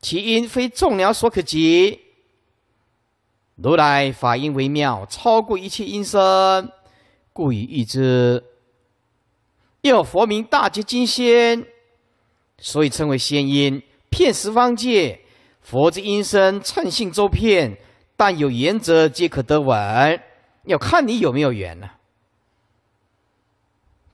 其音非众鸟所可及。如来法音微妙，超过一切音声，故以喻之。又佛名大劫金仙，所以称为仙音，骗十方界佛之音声，趁性周骗，但有缘者皆可得闻，要看你有没有缘了。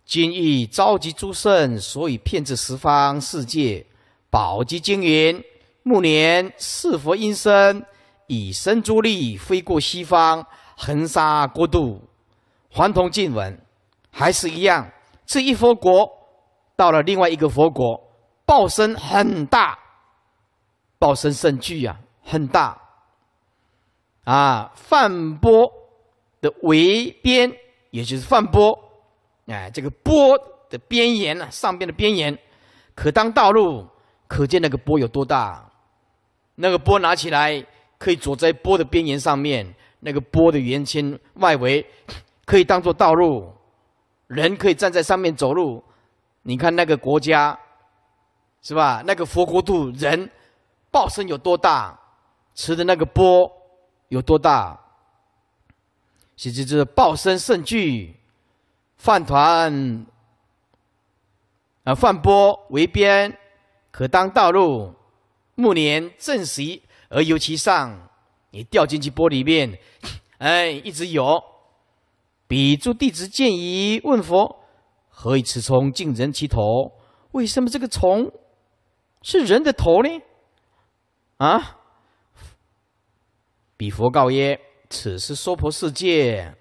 今欲召集诸圣，所以骗至十方世界，保吉金云。暮年是佛音声，以身诸力飞过西方，横沙过度，黄铜静闻，还是一样。这一佛国到了另外一个佛国，报身很大，报身甚巨呀，很大。啊，泛波的围边，也就是泛波，哎，这个波的边沿啊，上边的边沿，可当道路，可见那个波有多大。那个波拿起来，可以坐在波的边沿上面，那个波的圆圈外围，可以当做道路。人可以站在上面走路，你看那个国家，是吧？那个佛国度人，报身有多大？吃的那个波有多大？实这这报身甚巨，饭团啊，饭波为边，可当道路。暮年正席而尤其上，你掉进去波里面，(laughs) 哎，一直游。比诸弟子见已，问佛：“何以此虫近人其头？为什么这个虫是人的头呢？”啊！彼佛告曰：“此是娑婆世界，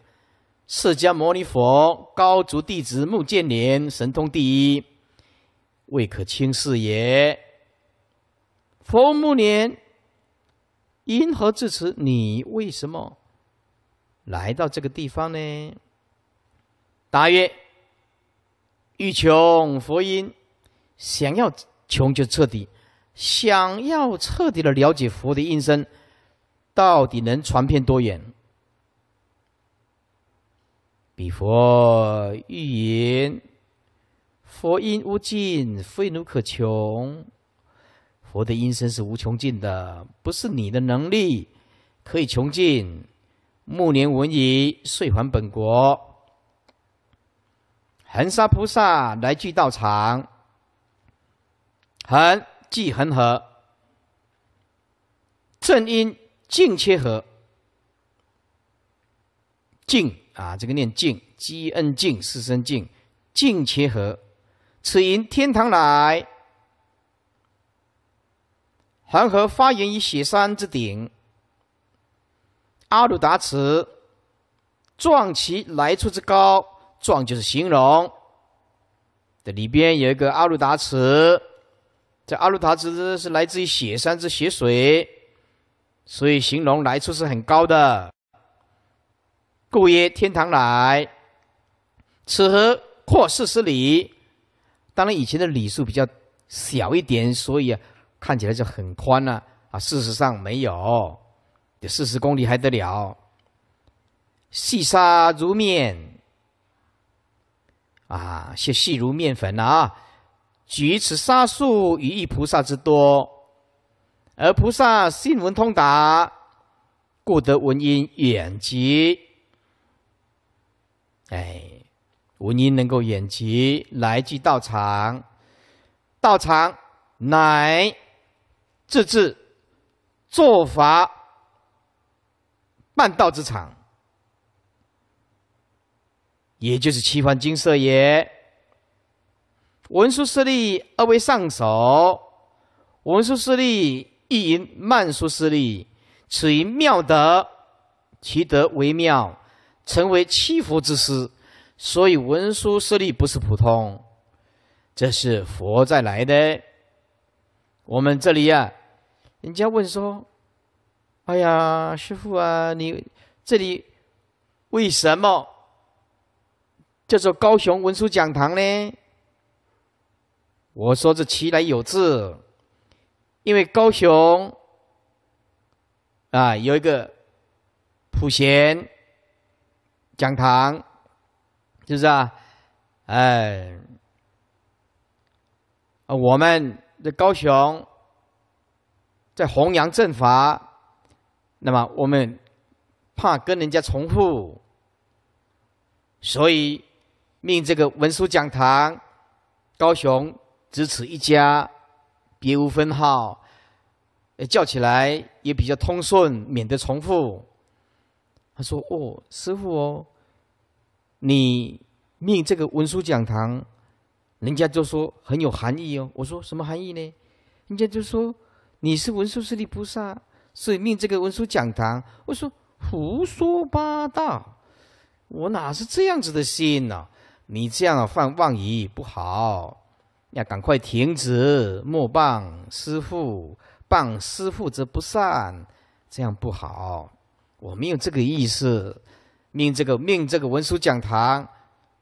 释迦牟尼佛高足弟子目犍连神通第一，未可轻视也。”佛目连因何至此？你为什么？来到这个地方呢？答曰：“欲穷佛音，想要穷就彻底；想要彻底的了解佛的音声，到底能传遍多远？比佛欲言，佛音无尽，非奴可穷。佛的音声是无穷尽的，不是你的能力可以穷尽。”暮年闻已，遂还本国。恒沙菩萨来聚道场，恒即恒河，正因净切合，净啊！这个念净，积恩净，四声净，净切合，此因天堂来，恒河发源于雪山之顶。阿鲁达茨，壮其来处之高，壮就是形容。这里边有一个阿鲁达池，这阿鲁达池是来自于雪山之雪水，所以形容来处是很高的。故曰天堂来，此河阔四十里。当然以前的里数比较小一点，所以看起来就很宽了啊，事实上没有。这四十公里还得了？细沙如面啊，细细如面粉啊。举此沙数于一菩萨之多，而菩萨心闻通达，故得闻音远及。哎，闻音能够远及，来即道场，道场乃自治，做法。半道之场，也就是七环金色也。文殊师利二位上首，文殊师利亦云曼殊师利，此云妙德，其德为妙，成为七佛之师，所以文殊师利不是普通，这是佛在来的。我们这里呀，人家问说。哎呀，师傅啊，你这里为什么叫做高雄文书讲堂呢？我说这其来有自，因为高雄啊有一个普贤讲堂，就是啊，哎，啊，我们的高雄在弘扬正法。那么我们怕跟人家重复，所以命这个文殊讲堂，高雄只此一家，别无分号。叫起来也比较通顺，免得重复。他说：“哦，师傅哦，你命这个文殊讲堂，人家就说很有含义哦。”我说：“什么含义呢？”人家就说：“你是文殊师利菩萨。”所以命这个文书讲堂，我说胡说八道，我哪是这样子的心呢？你这样啊，犯妄疑不好，要赶快停止，莫谤师父，谤师父则不善，这样不好。我没有这个意思，命这个命这个文书讲堂，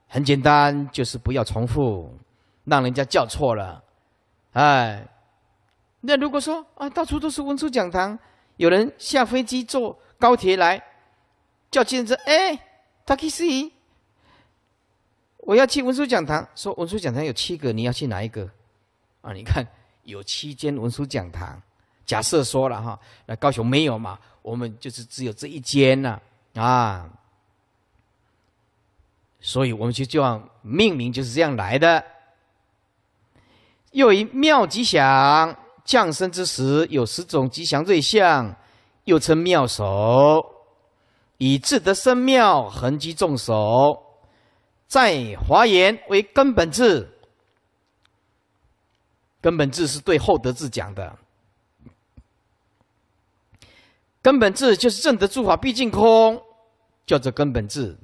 很简单，就是不要重复，让人家叫错了。哎，那如果说啊，到处都是文书讲堂。有人下飞机坐高铁来，叫计程车。哎，他可以，我要去文殊讲堂。说文殊讲堂有七个，你要去哪一个？啊，你看有七间文殊讲堂。假设说了哈，那高雄没有嘛？我们就是只有这一间呐、啊，所以我们去叫命名就是这样来的，又一妙吉祥。降生之时有十种吉祥瑞相，又称妙手，以智得生妙，恒及众手，在华严为根本智。根本智是对厚德智讲的，根本智就是正德诸法毕竟空，叫做根本智。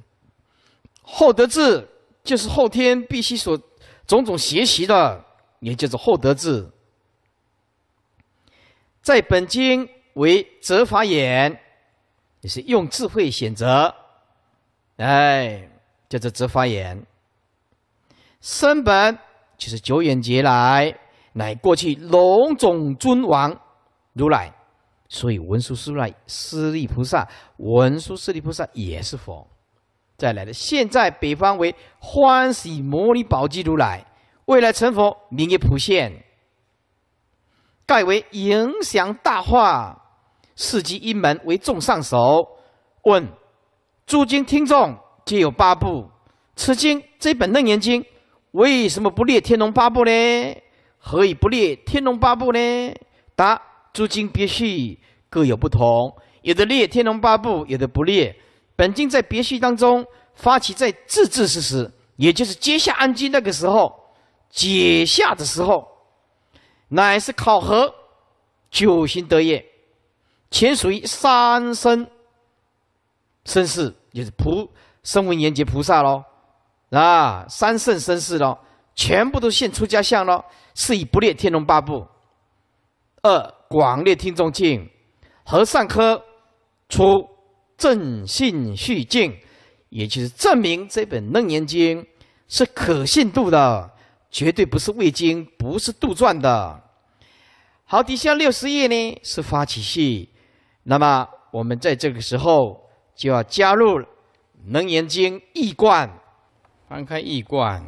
厚德智就是后天必须所种种学习的，也叫做厚德智。在本经为择法眼，也是用智慧选择，哎，叫做折法眼。身本就是九眼劫来，乃过去龙种尊王如来，所以文殊师利师利菩萨，文殊师利菩萨也是佛。再来的，现在北方为欢喜摩尼宝积如来，未来成佛名曰普现。盖为影响大化，四集一门为众上首。问：诸经听众皆有八部，此经这本楞严经为什么不列天龙八部呢？何以不列天龙八部呢？答：诸经别序各有不同，有的列天龙八部，有的不列。本经在别序当中发起在字字事实，也就是接下安经那个时候解下的时候。乃是考核九行德业，前属于三生生世，就是菩声闻言劫菩萨喽，啊，三圣生世喽，全部都现出家相喽，是以不列天龙八部，二广列听众境，和尚科出正信续境，也就是证明这本楞严经是可信度的，绝对不是未经，不是杜撰的。好，底下六十页呢是发起系，那么我们在这个时候就要加入《楞严经》易观，翻开易观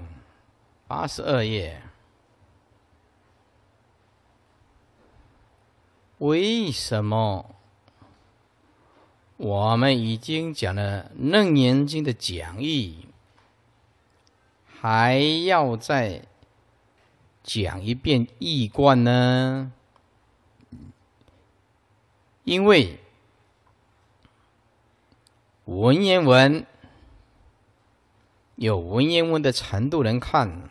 八十二页。为什么我们已经讲了《楞严经》的讲义，还要再讲一遍易观呢？因为文言文有文言文的程度能看，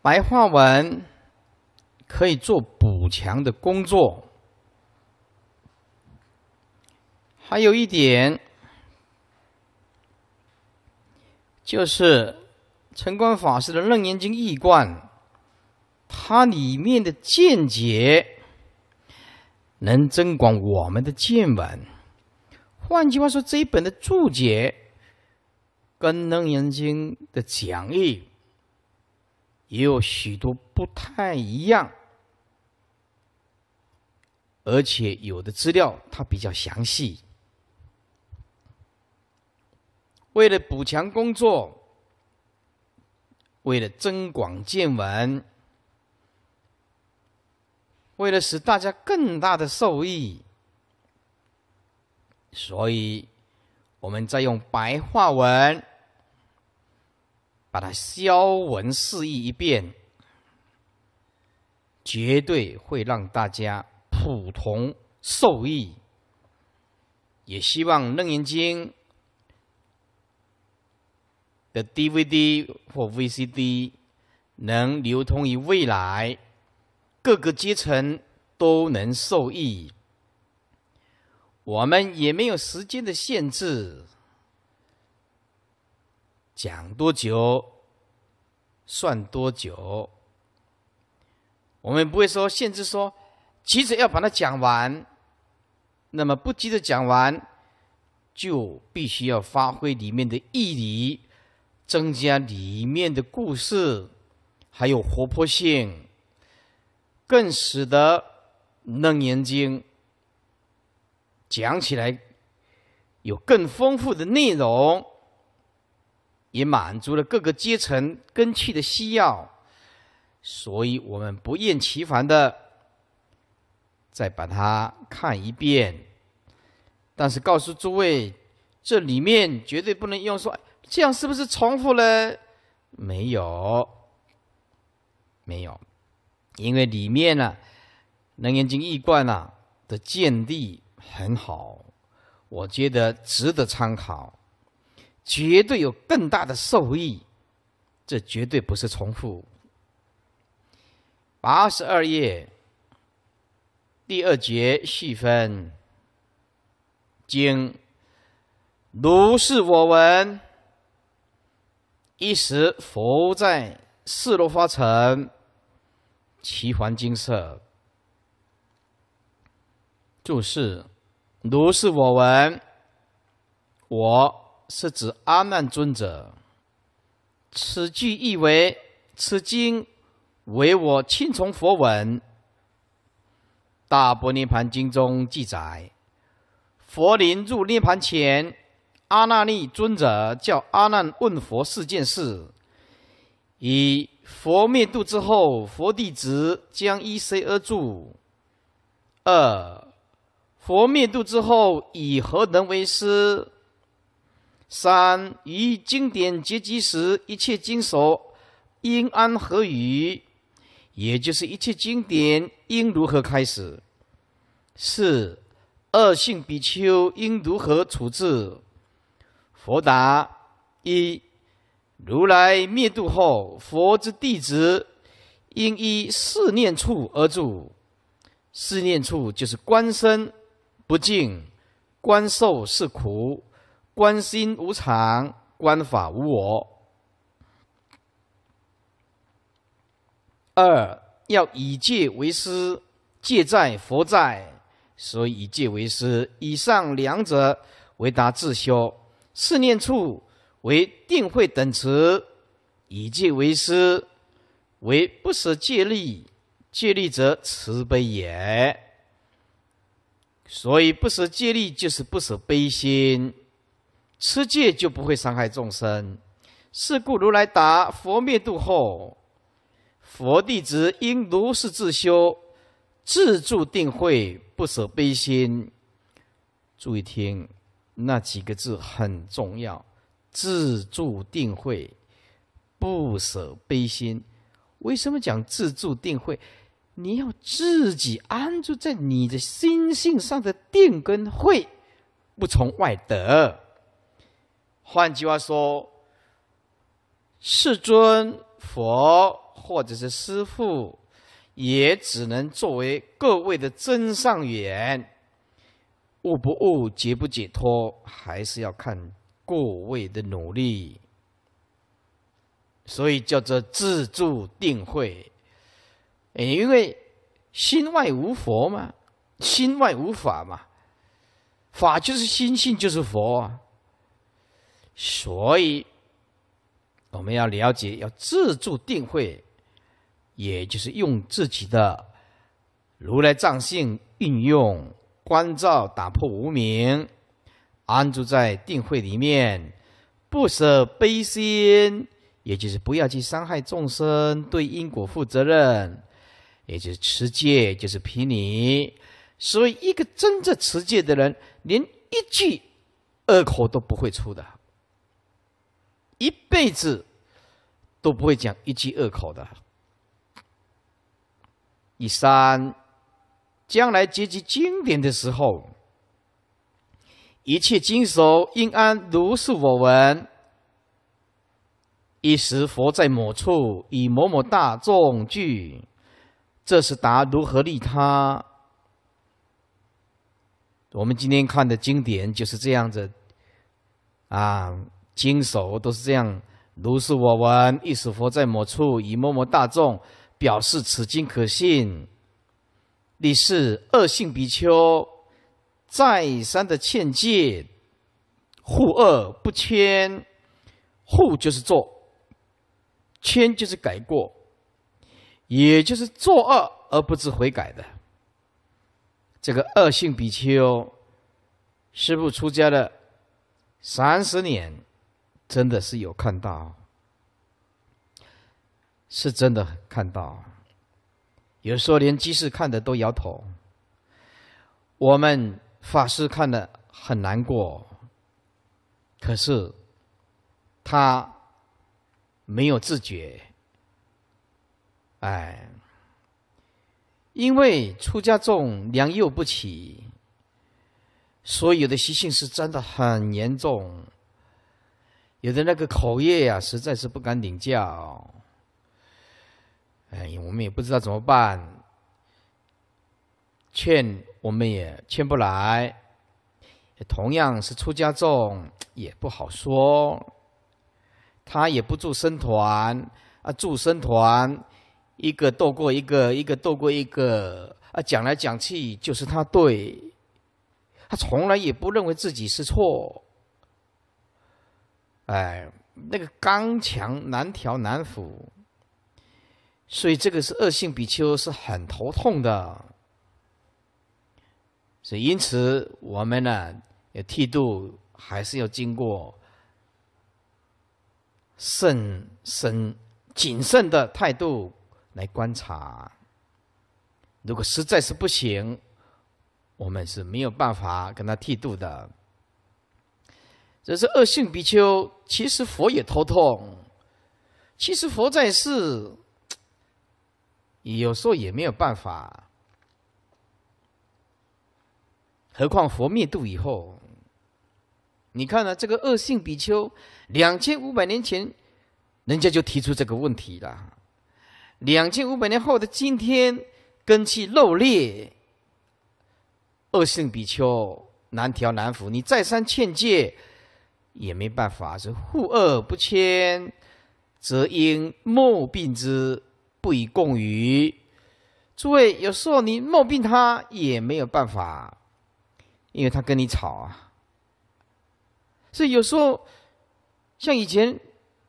白话文可以做补强的工作。还有一点，就是成观法师的《楞严经》义观，它里面的见解。能增广我们的见闻。换句话说，这一本的注解跟楞严经的讲义也有许多不太一样，而且有的资料它比较详细。为了补强工作，为了增广见闻。为了使大家更大的受益，所以我们再用白话文把它消文释义一遍，绝对会让大家普通受益。也希望楞严经的 DVD 或 VCD 能流通于未来。各个阶层都能受益。我们也没有时间的限制，讲多久算多久。我们不会说限制说，急着要把它讲完。那么不急着讲完，就必须要发挥里面的毅力，增加里面的故事，还有活泼性。更使得《楞严经》讲起来有更丰富的内容，也满足了各个阶层根器的需要，所以我们不厌其烦的再把它看一遍。但是告诉诸位，这里面绝对不能用说这样是不是重复了？没有，没有。因为里面呢，《楞严经》义贯呢的建立很好，我觉得值得参考，绝对有更大的受益。这绝对不是重复。八十二页第二节细分经，如是我闻，一时佛在四罗花城。其黄金色。注释：如是我闻。我是指阿难尊者。此句意为：此经为我亲从佛闻。《大般涅盘经》中记载，佛临入涅盘前，阿难利尊者叫阿难问佛四件事：一。佛灭度之后，佛弟子将依谁而住？二、佛灭度之后，以何能为师？三、于经典结集时，一切经所应安何语？也就是一切经典应如何开始？四、恶性比丘应如何处置？佛答：一。如来灭度后，佛之弟子，应依四念处而住。四念处就是观身不净，观受是苦，观心无常，观法无我。二要以戒为师，戒在佛在，所以以戒为师。以上两者为达自修，四念处。为定慧等慈，以戒为师，为不舍戒力，戒力者慈悲也。所以不舍戒力，就是不舍悲心，持戒就不会伤害众生。是故如来达佛灭度后，佛弟子应如是自修，自助定慧，不舍悲心。注意听，那几个字很重要。自助定慧，不舍悲心。为什么讲自助定慧？你要自己安住在你的心性上的定根慧，不从外得。换句话说，世尊佛或者是师父，也只能作为各位的真上缘。悟不悟，解不解脱，还是要看。各位的努力，所以叫做自助定慧。哎，因为心外无佛嘛，心外无法嘛，法就是心性，就是佛。所以我们要了解，要自助定慧，也就是用自己的如来藏性运用关照，打破无明。安住在定慧里面，不舍悲心，也就是不要去伤害众生，对因果负责任，也就是持戒，就是皮尼。所以，一个真正持戒的人，连一句恶口都不会出的，一辈子都不会讲一句恶口的。第三，将来结集经典的时候。一切经手应安如是我闻，一时佛在某处，以某某大众聚，这是答如何利他。我们今天看的经典就是这样子，啊，经手都是这样，如是我闻，一时佛在某处，以某某大众，表示此经可信。第四，恶性比丘。再三的劝诫，护恶不迁，护就是做，迁就是改过，也就是作恶而不知悔改的，这个恶性比丘，师父出家了三十年，真的是有看到，是真的看到，有时候连机士看的都摇头，我们。法师看得很难过，可是他没有自觉，哎，因为出家众良莠不齐，所以有的习性是真的很严重，有的那个口业呀，实在是不敢领教，哎，我们也不知道怎么办。劝我们也劝不来，同样是出家众，也不好说。他也不助僧团啊，助僧团一个斗过一个，一个斗过一个啊，讲来讲去就是他对，他从来也不认为自己是错。哎，那个刚强难调难抚。所以这个是恶性比丘是很头痛的。所以，因此我们呢，要剃度还是要经过慎深谨慎的态度来观察。如果实在是不行，我们是没有办法跟他剃度的。这是恶性比丘，其实佛也头痛，其实佛在世有时候也没有办法。何况佛灭度以后，你看看这个恶性比丘，两千五百年前，人家就提出这个问题了。两千五百年后的今天，根气漏裂，恶性比丘难调难服，你再三劝诫，也没办法，是护恶不迁，则应莫病之，不以共语。诸位，有时候你莫病他也没有办法。因为他跟你吵啊，所以有时候，像以前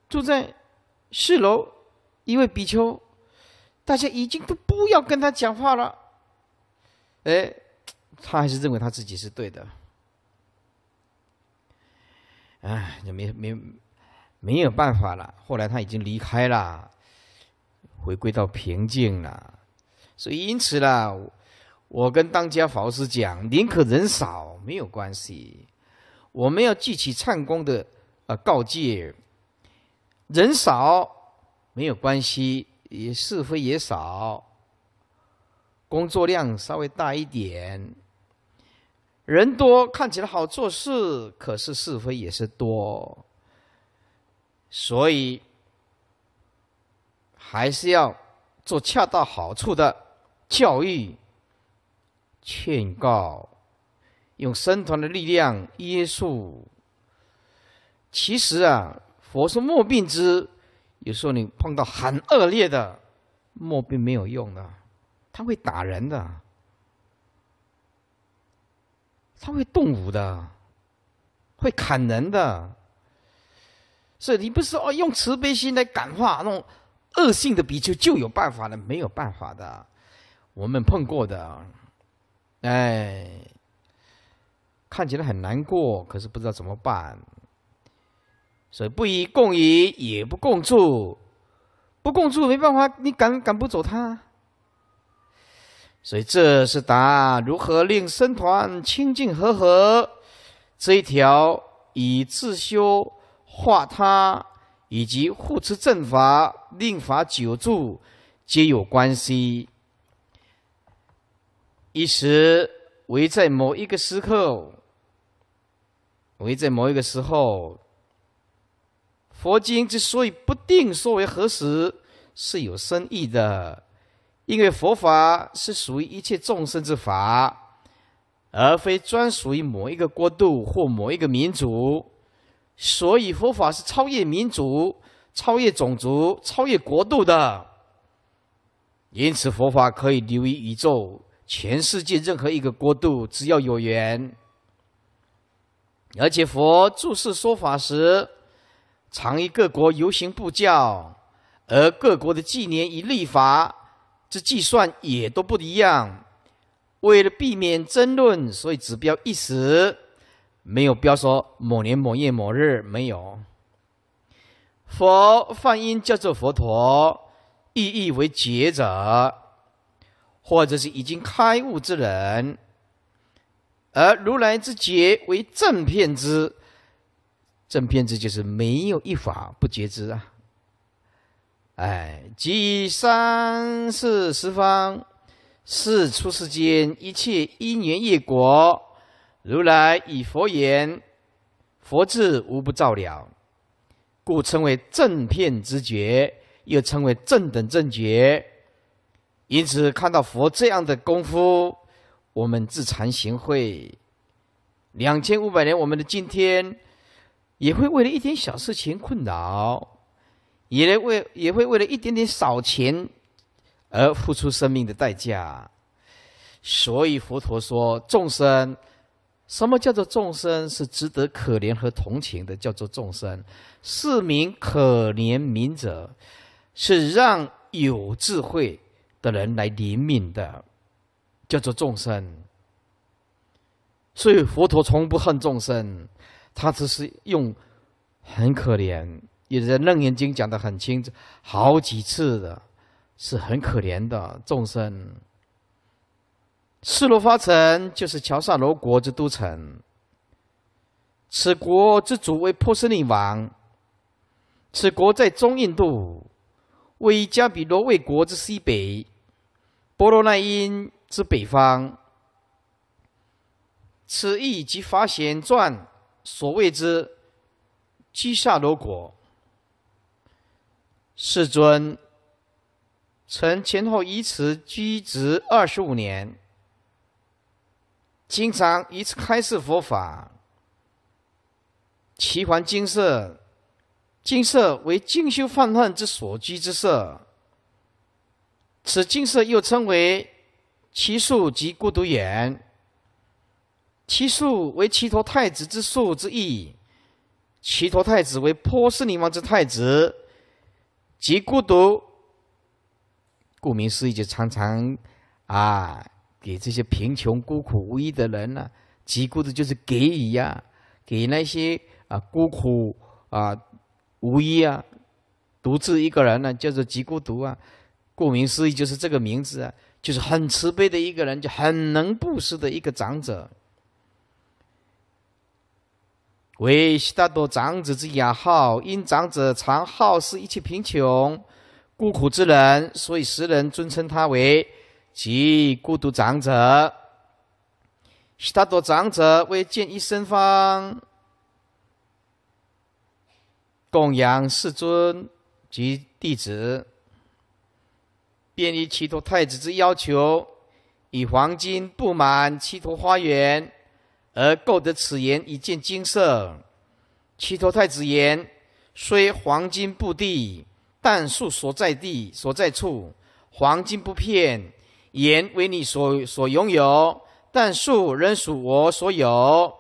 住在四楼一位比丘，大家已经都不要跟他讲话了。哎，他还是认为他自己是对的。哎，就没没没有办法了。后来他已经离开了，回归到平静了。所以因此啦。我跟当家法师讲，宁可人少没有关系，我们要记起唱功的呃告诫。人少没有关系，也是非也少，工作量稍微大一点。人多看起来好做事，可是是非也是多，所以还是要做恰到好处的教育。劝告，用僧团的力量约束。其实啊，佛说莫病之，有时候你碰到很恶劣的，莫病没有用的，他会打人的，他会动武的，会砍人的，所以你不是哦，用慈悲心来感化那种恶性的比丘就有办法了，没有办法的，我们碰过的。哎，看起来很难过，可是不知道怎么办，所以不以共依，也不共住，不共住没办法，你赶赶不走他，所以这是答如何令僧团清净和和这一条，以自修化他，以及护持正法、令法久住，皆有关系。一时为在某一个时刻，为在某一个时候，佛经之所以不定说为何时，是有深意的。因为佛法是属于一切众生之法，而非专属于某一个国度或某一个民族。所以佛法是超越民族、超越种族、超越国度的。因此佛法可以流于宇宙。全世界任何一个国度，只要有缘，而且佛注释说法时，常于各国游行布教，而各国的纪年与历法之计算也都不一样。为了避免争论，所以只标一时，没有标说某年某月某日，没有。佛梵音叫做佛陀，意义为觉者。或者是已经开悟之人，而如来之觉为正片之，正片之就是没有一法不觉知啊。哎，即三世十方，四出世间一切因缘业果，如来以佛言，佛智无不照了，故称为正片之觉，又称为正等正觉。因此，看到佛这样的功夫，我们自惭形秽。两千五百年，我们的今天，也会为了一点小事情困扰，也为也会为了一点点少钱而付出生命的代价。所以，佛陀说，众生，什么叫做众生？是值得可怜和同情的，叫做众生。是名可怜悯者，是让有智慧。的人来怜悯的，叫做众生。所以佛陀从不恨众生，他只是用很可怜。也在《楞严经》讲得很清楚，好几次的是很可怜的众生。赤罗发城就是乔萨罗国之都城，此国之主为波斯匿王，此国在中印度，位于加比罗卫国之西北。波罗奈因之北方，此亦即法显传所谓之居萨罗国。世尊，曾前后以此居职二十五年，经常一次开示佛法。其环金色，金色为精修泛滥之所居之色。此金色又称为“奇树及孤独眼”。奇树为奇陀太子之树之意，奇陀太子为波斯尼王之太子，及孤独，顾名思义就常常啊给这些贫穷孤苦无依的人呢，及孤独就是给予呀，给那些啊孤苦啊无依啊独自一个人呢，叫做及孤独啊。顾名思义，就是这个名字啊，就是很慈悲的一个人，就很能布施的一个长者，为悉达多长者之雅号。因长者常好施一切贫穷、孤苦之人，所以时人尊称他为“即孤独长者”。悉达多长者为见一生方供养世尊及弟子。便于其托太子之要求，以黄金布满七陀花园，而购得此盐一件金色。七陀太子言：虽黄金布地，但树所在地所在处，黄金不骗盐为你所所拥有，但树仍属我所有。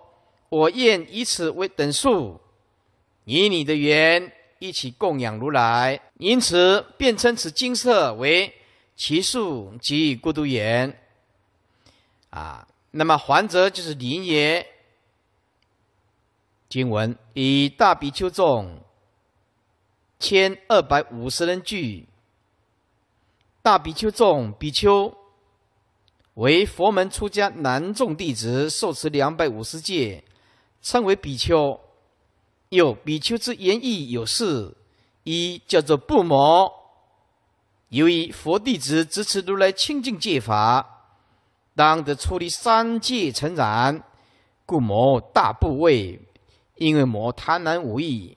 我愿以此为等数，以你的缘一起供养如来。因此，便称此金色为。其树即以过度言，啊，那么还则就是林也。经文以大比丘众千二百五十人聚，大比丘众比丘为佛门出家男众弟子，受持两百五十戒，称为比丘。有比丘之言义有四，一叫做不谋。由于佛弟子支持如来清净戒法，当得出离三界尘染，故魔大部位，因为魔贪婪无义，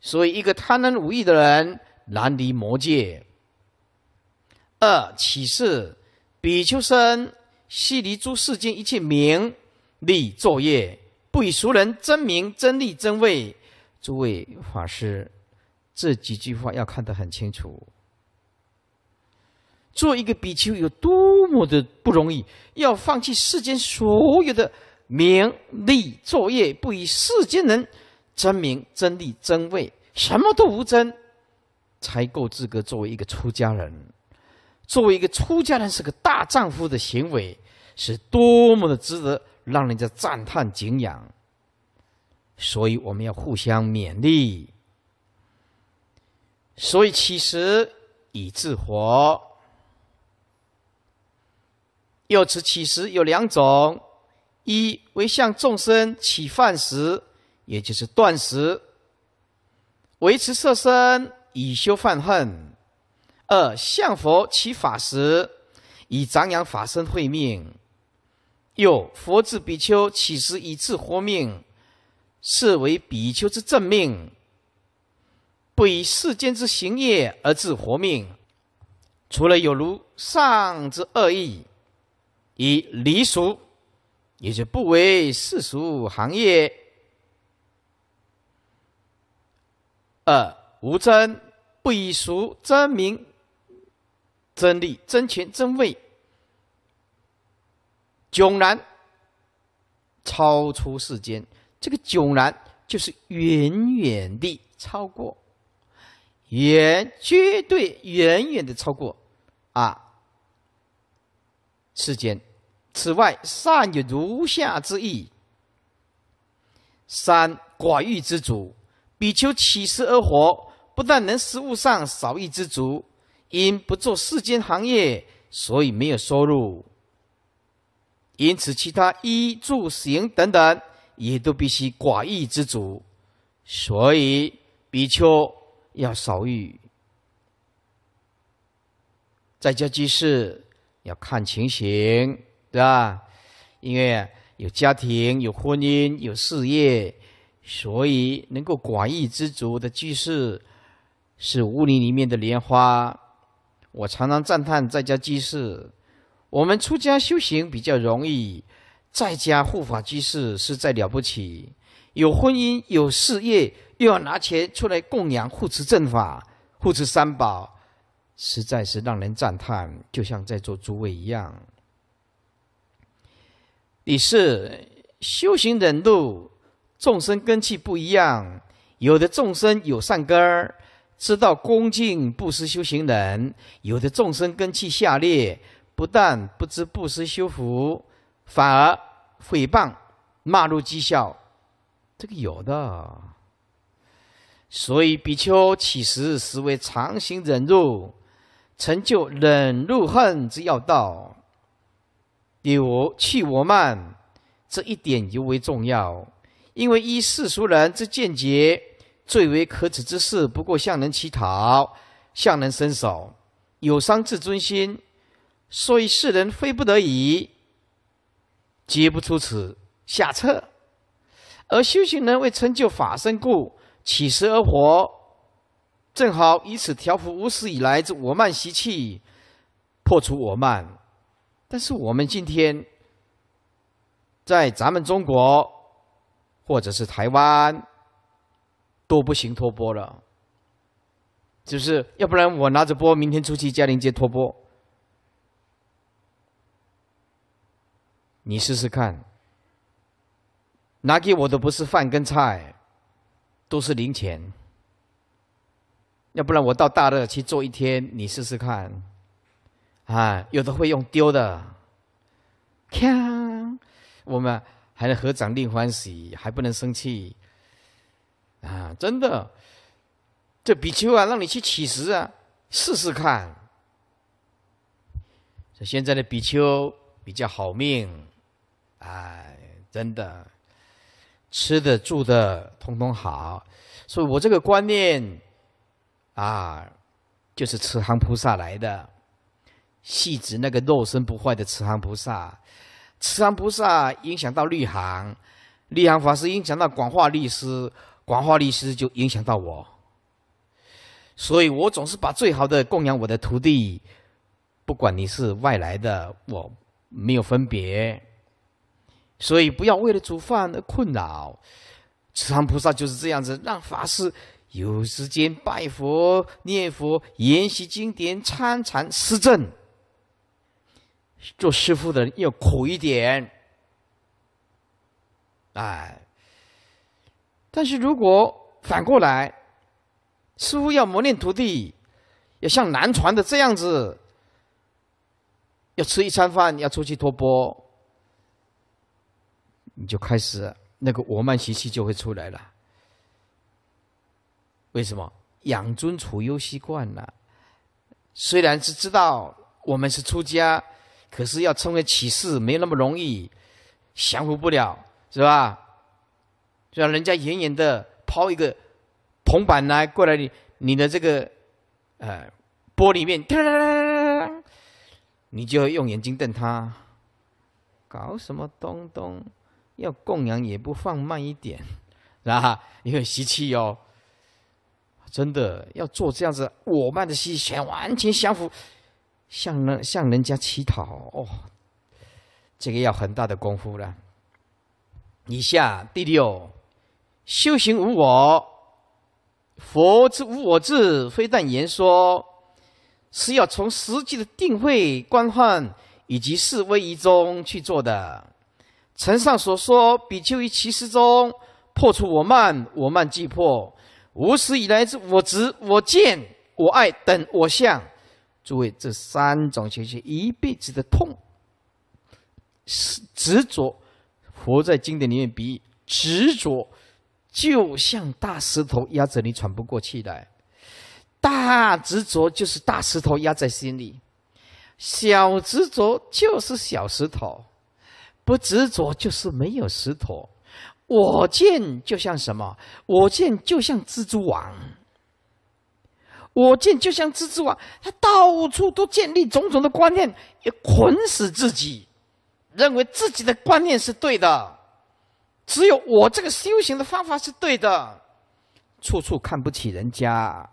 所以一个贪婪无义的人难离魔界。二起誓，比丘僧悉离诸世间一切名利作业，不与俗人争名争利争位。诸位法师，这几句话要看得很清楚。做一个比丘有多么的不容易，要放弃世间所有的名利，作业不与世间人争名、争利、争位，什么都无争，才够资格作为一个出家人。作为一个出家人，是个大丈夫的行为，是多么的值得让人家赞叹、敬仰。所以我们要互相勉励，所以其实以自活。有此起时有两种：一为向众生起饭食，也就是断食，维持色身以修犯恨；二向佛起法时，以张扬法身慧命。又佛至比丘起时以自活命，是为比丘之正命，不以世间之行业而自活命。除了有如上之恶意。以离俗，也就不为世俗行业；二无争，不以俗争名、争利、争权、争位。迥然超出世间，这个迥然就是远远的超过，远绝对远远的超过啊世间。此外，善有如下之意：三寡欲之主，比丘起食而活，不但能食物上少欲之足，因不做世间行业，所以没有收入，因此其他衣、住、行等等，也都必须寡欲之主，所以比丘要少欲，在家居士要看情形。对吧？因为有家庭、有婚姻、有事业，所以能够广义知足的居士，是污泥里面的莲花。我常常赞叹在家居士，我们出家修行比较容易，在家护法居士实在了不起。有婚姻、有事业，又要拿钱出来供养护持正法、护持三宝，实在是让人赞叹，就像在座诸位一样。第四，修行忍辱，众生根气不一样，有的众生有善根儿，知道恭敬布施修行人；有的众生根气下劣，不但不知布施修福，反而诽谤、骂入讥笑，这个有的。所以比丘起时，实为常行忍辱，成就忍辱恨之要道。第五，弃我慢，这一点尤为重要，因为依世俗人之见解，最为可耻之事，不过向人乞讨，向人伸手，有伤自尊心，所以世人非不得已，皆不出此下策。而修行人为成就法身故，起食而活，正好以此调伏无始以来之我慢习气，破除我慢。但是我们今天在咱们中国，或者是台湾，都不行托钵了，就是？要不然我拿着钵，明天出去嘉陵街托钵，你试试看。拿给我的不是饭跟菜，都是零钱。要不然我到大乐去做一天，你试试看。啊，有的会用丢的，看我们还能合掌令欢喜，还不能生气，啊，真的，这比丘啊，让你去乞食啊，试试看。这现在的比丘比较好命，哎，真的，吃的住的通通好，所以我这个观念啊，就是慈航菩萨来的。系指那个肉身不坏的慈航菩萨，慈航菩萨影响到律行，律行法师影响到广化律师，广化律师就影响到我，所以我总是把最好的供养我的徒弟，不管你是外来的，我没有分别，所以不要为了煮饭而困扰。慈航菩萨就是这样子，让法师有时间拜佛、念佛、研习经典、参禅、施政。做师傅的要苦一点，哎，但是如果反过来，师傅要磨练徒弟，要像南传的这样子，要吃一餐饭，要出去托钵，你就开始那个我慢习气就会出来了。为什么养尊处优习惯了？虽然是知道我们是出家。可是要成为启示，没那么容易，降服不了，是吧？让人家远远的抛一个铜板来过来，你你的这个，呃，玻璃面，你就要用眼睛瞪他，搞什么东东？要供养也不放慢一点，是吧？因为吸气哦。真的要做这样子，我慢的吸气，全完全降服。向人向人家乞讨哦，这个要很大的功夫了。以下第六，修行无我，佛之无我智，非但言说，是要从实际的定慧观汉以及示威仪中去做的。前上所说，比丘于其实中破除我慢，我慢即破，无始以来之我执、我见、我爱等我相。诸位，这三种情绪一辈子的痛，执执着，佛在经典里面比喻执着，就像大石头压着你喘不过气来；大执着就是大石头压在心里，小执着就是小石头，不执着就是没有石头。我见就像什么？我见就像蜘蛛网。我见就像蜘蛛网，他到处都建立种种的观念，也捆死自己，认为自己的观念是对的，只有我这个修行的方法是对的，处处看不起人家，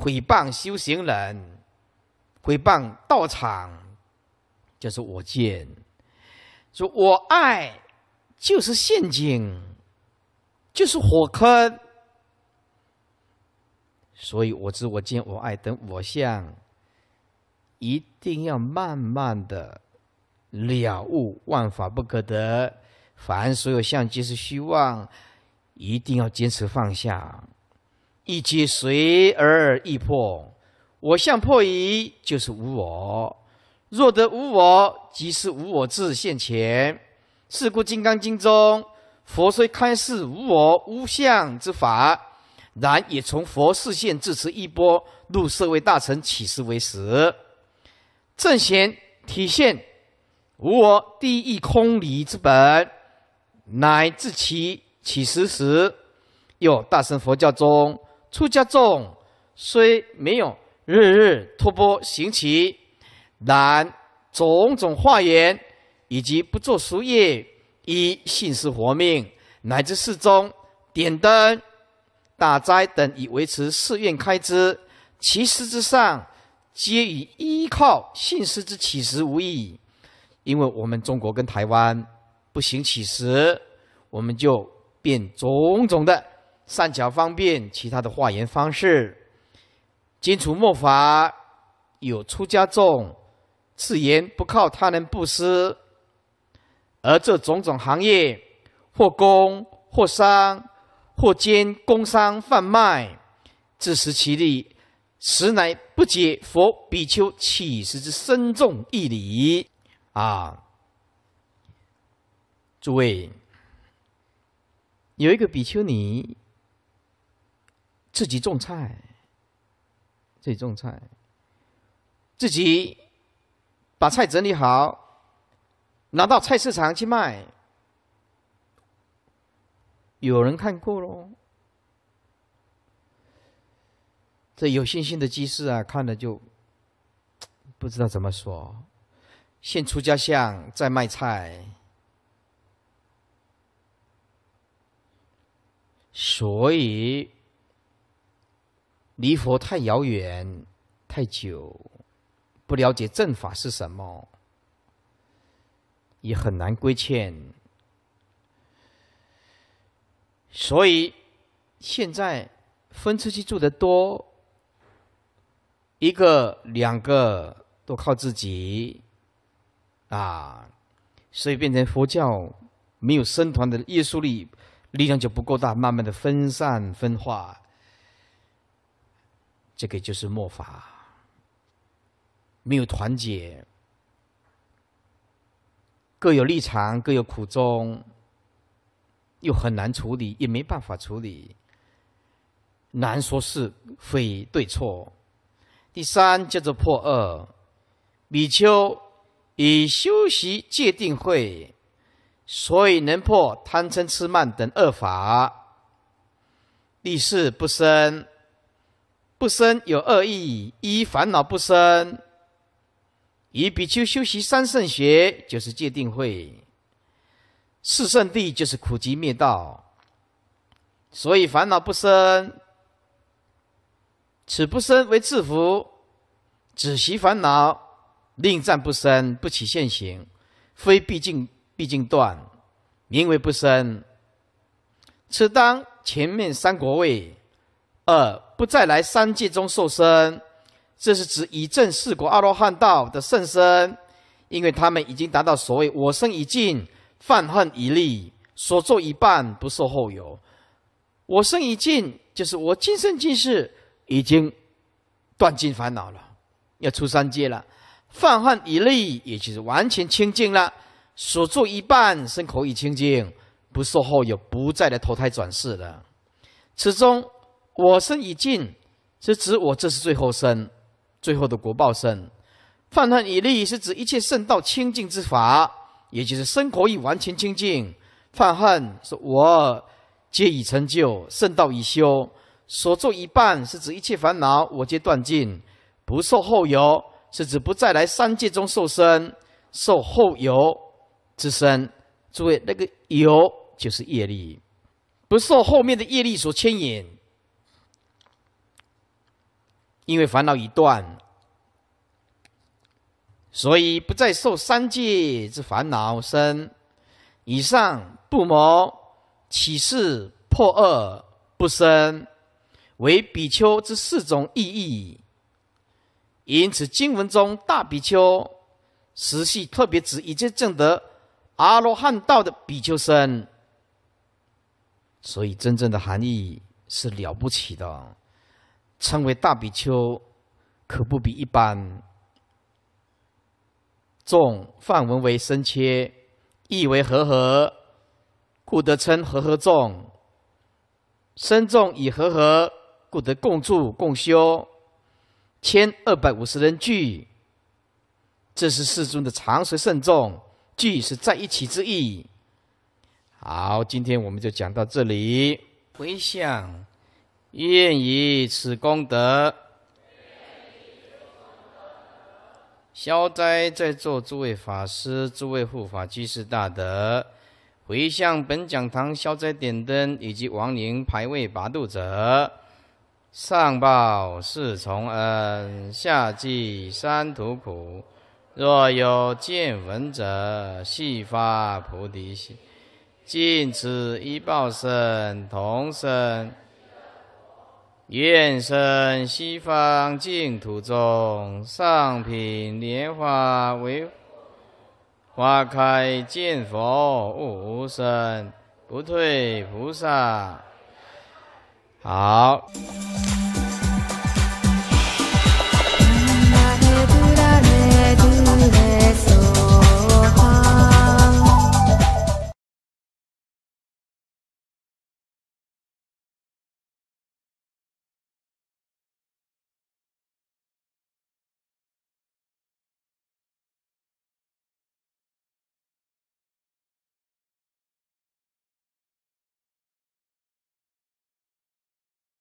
诽谤修行人，诽谤道场，就是我见；说我爱就是陷阱，就是火坑。所以，我知我见我爱等我相，一定要慢慢的了悟万法不可得，凡所有相即是虚妄，一定要坚持放下。一切随而易破，我相破矣，就是无我。若得无我，即是无我自现前。是故，《金刚经》中，佛虽开示无我无相之法。然也从佛视线自此一波入社为大乘起时为时，正贤体现无我第一空理之本，乃至其起时时，有大乘佛教中出家众虽没有日日托钵行乞，然种种化缘以及不做俗业以信施活命，乃至世中点灯。打斋等以维持寺院开支，其实之上皆与依靠信施之乞食无异。因为我们中国跟台湾不行乞食，我们就变种种的善巧方便，其他的化缘方式。金除末法有出家众，自言不靠他人布施，而这种种行业或工或商。或兼工商贩卖，自食其力，实乃不解佛比丘起时之深重义理。啊，诸位，有一个比丘尼自己种菜，自己种菜，自己把菜整理好，拿到菜市场去卖。有人看过喽，这有信心的居士啊，看了就 (tsk) 不知道怎么说。现出家相，在卖菜，所以离佛太遥远太久，不了解正法是什么，也很难归欠。所以，现在分出去住的多，一个两个都靠自己，啊，所以变成佛教没有僧团的约束力，力量就不够大，慢慢的分散分化，这个就是末法，没有团结，各有立场，各有苦衷。又很难处理，也没办法处理，难说是非对错。第三叫做破二，比丘以修习界定慧，所以能破贪嗔痴慢等恶法，第四不生，不生有恶意，一烦恼不生，以比丘修习三圣学，就是界定慧。是圣地，就是苦集灭道，所以烦恼不生。此不生为自福，只习烦恼，令战不生，不起现行，非毕竟毕竟断，名为不生。此当前面三国位，二不再来三界中受生，这是指以正四国阿罗汉道的圣身，因为他们已经达到所谓我生已尽。泛恨以立，所作一半不受后有。我身已尽，就是我今生今世已经断尽烦恼了，要出三界了。泛恨以利，也就是完全清净了，所作一半身口以清净，不受后有，不再来投胎转世了。此中我身已尽，是指我这是最后生，最后的国报生。泛恨以利，是指一切圣道清净之法。也就是身可以完全清净，犯恨说“我皆已成就圣道，已修所作一半”，是指一切烦恼我皆断尽，不受后有，是指不再来三界中受身，受后有之身。诸位，那个有就是业力，不受后面的业力所牵引，因为烦恼已断。所以不再受三界之烦恼生，以上不谋，起事破恶不生，为比丘之四种意义。因此经文中大比丘，实系特别指已经证得阿罗汉道的比丘生。所以真正的含义是了不起的，称为大比丘，可不比一般。众范文为生切，意为和合，故得称和合众。生众以和合，故得共住共修，千二百五十人聚。这是世尊的常随圣众，聚是在一起之意。好，今天我们就讲到这里。回向，愿以此功德。消灾，在座诸位法师、诸位护法居士大德，回向本讲堂消灾点灯，以及亡灵牌位拔度者，上报四重恩，下济三途苦。若有见闻者，悉发菩提心，尽此一报身，同生。愿生西方净土中，上品莲花为花开见佛悟无生，不退菩萨。好。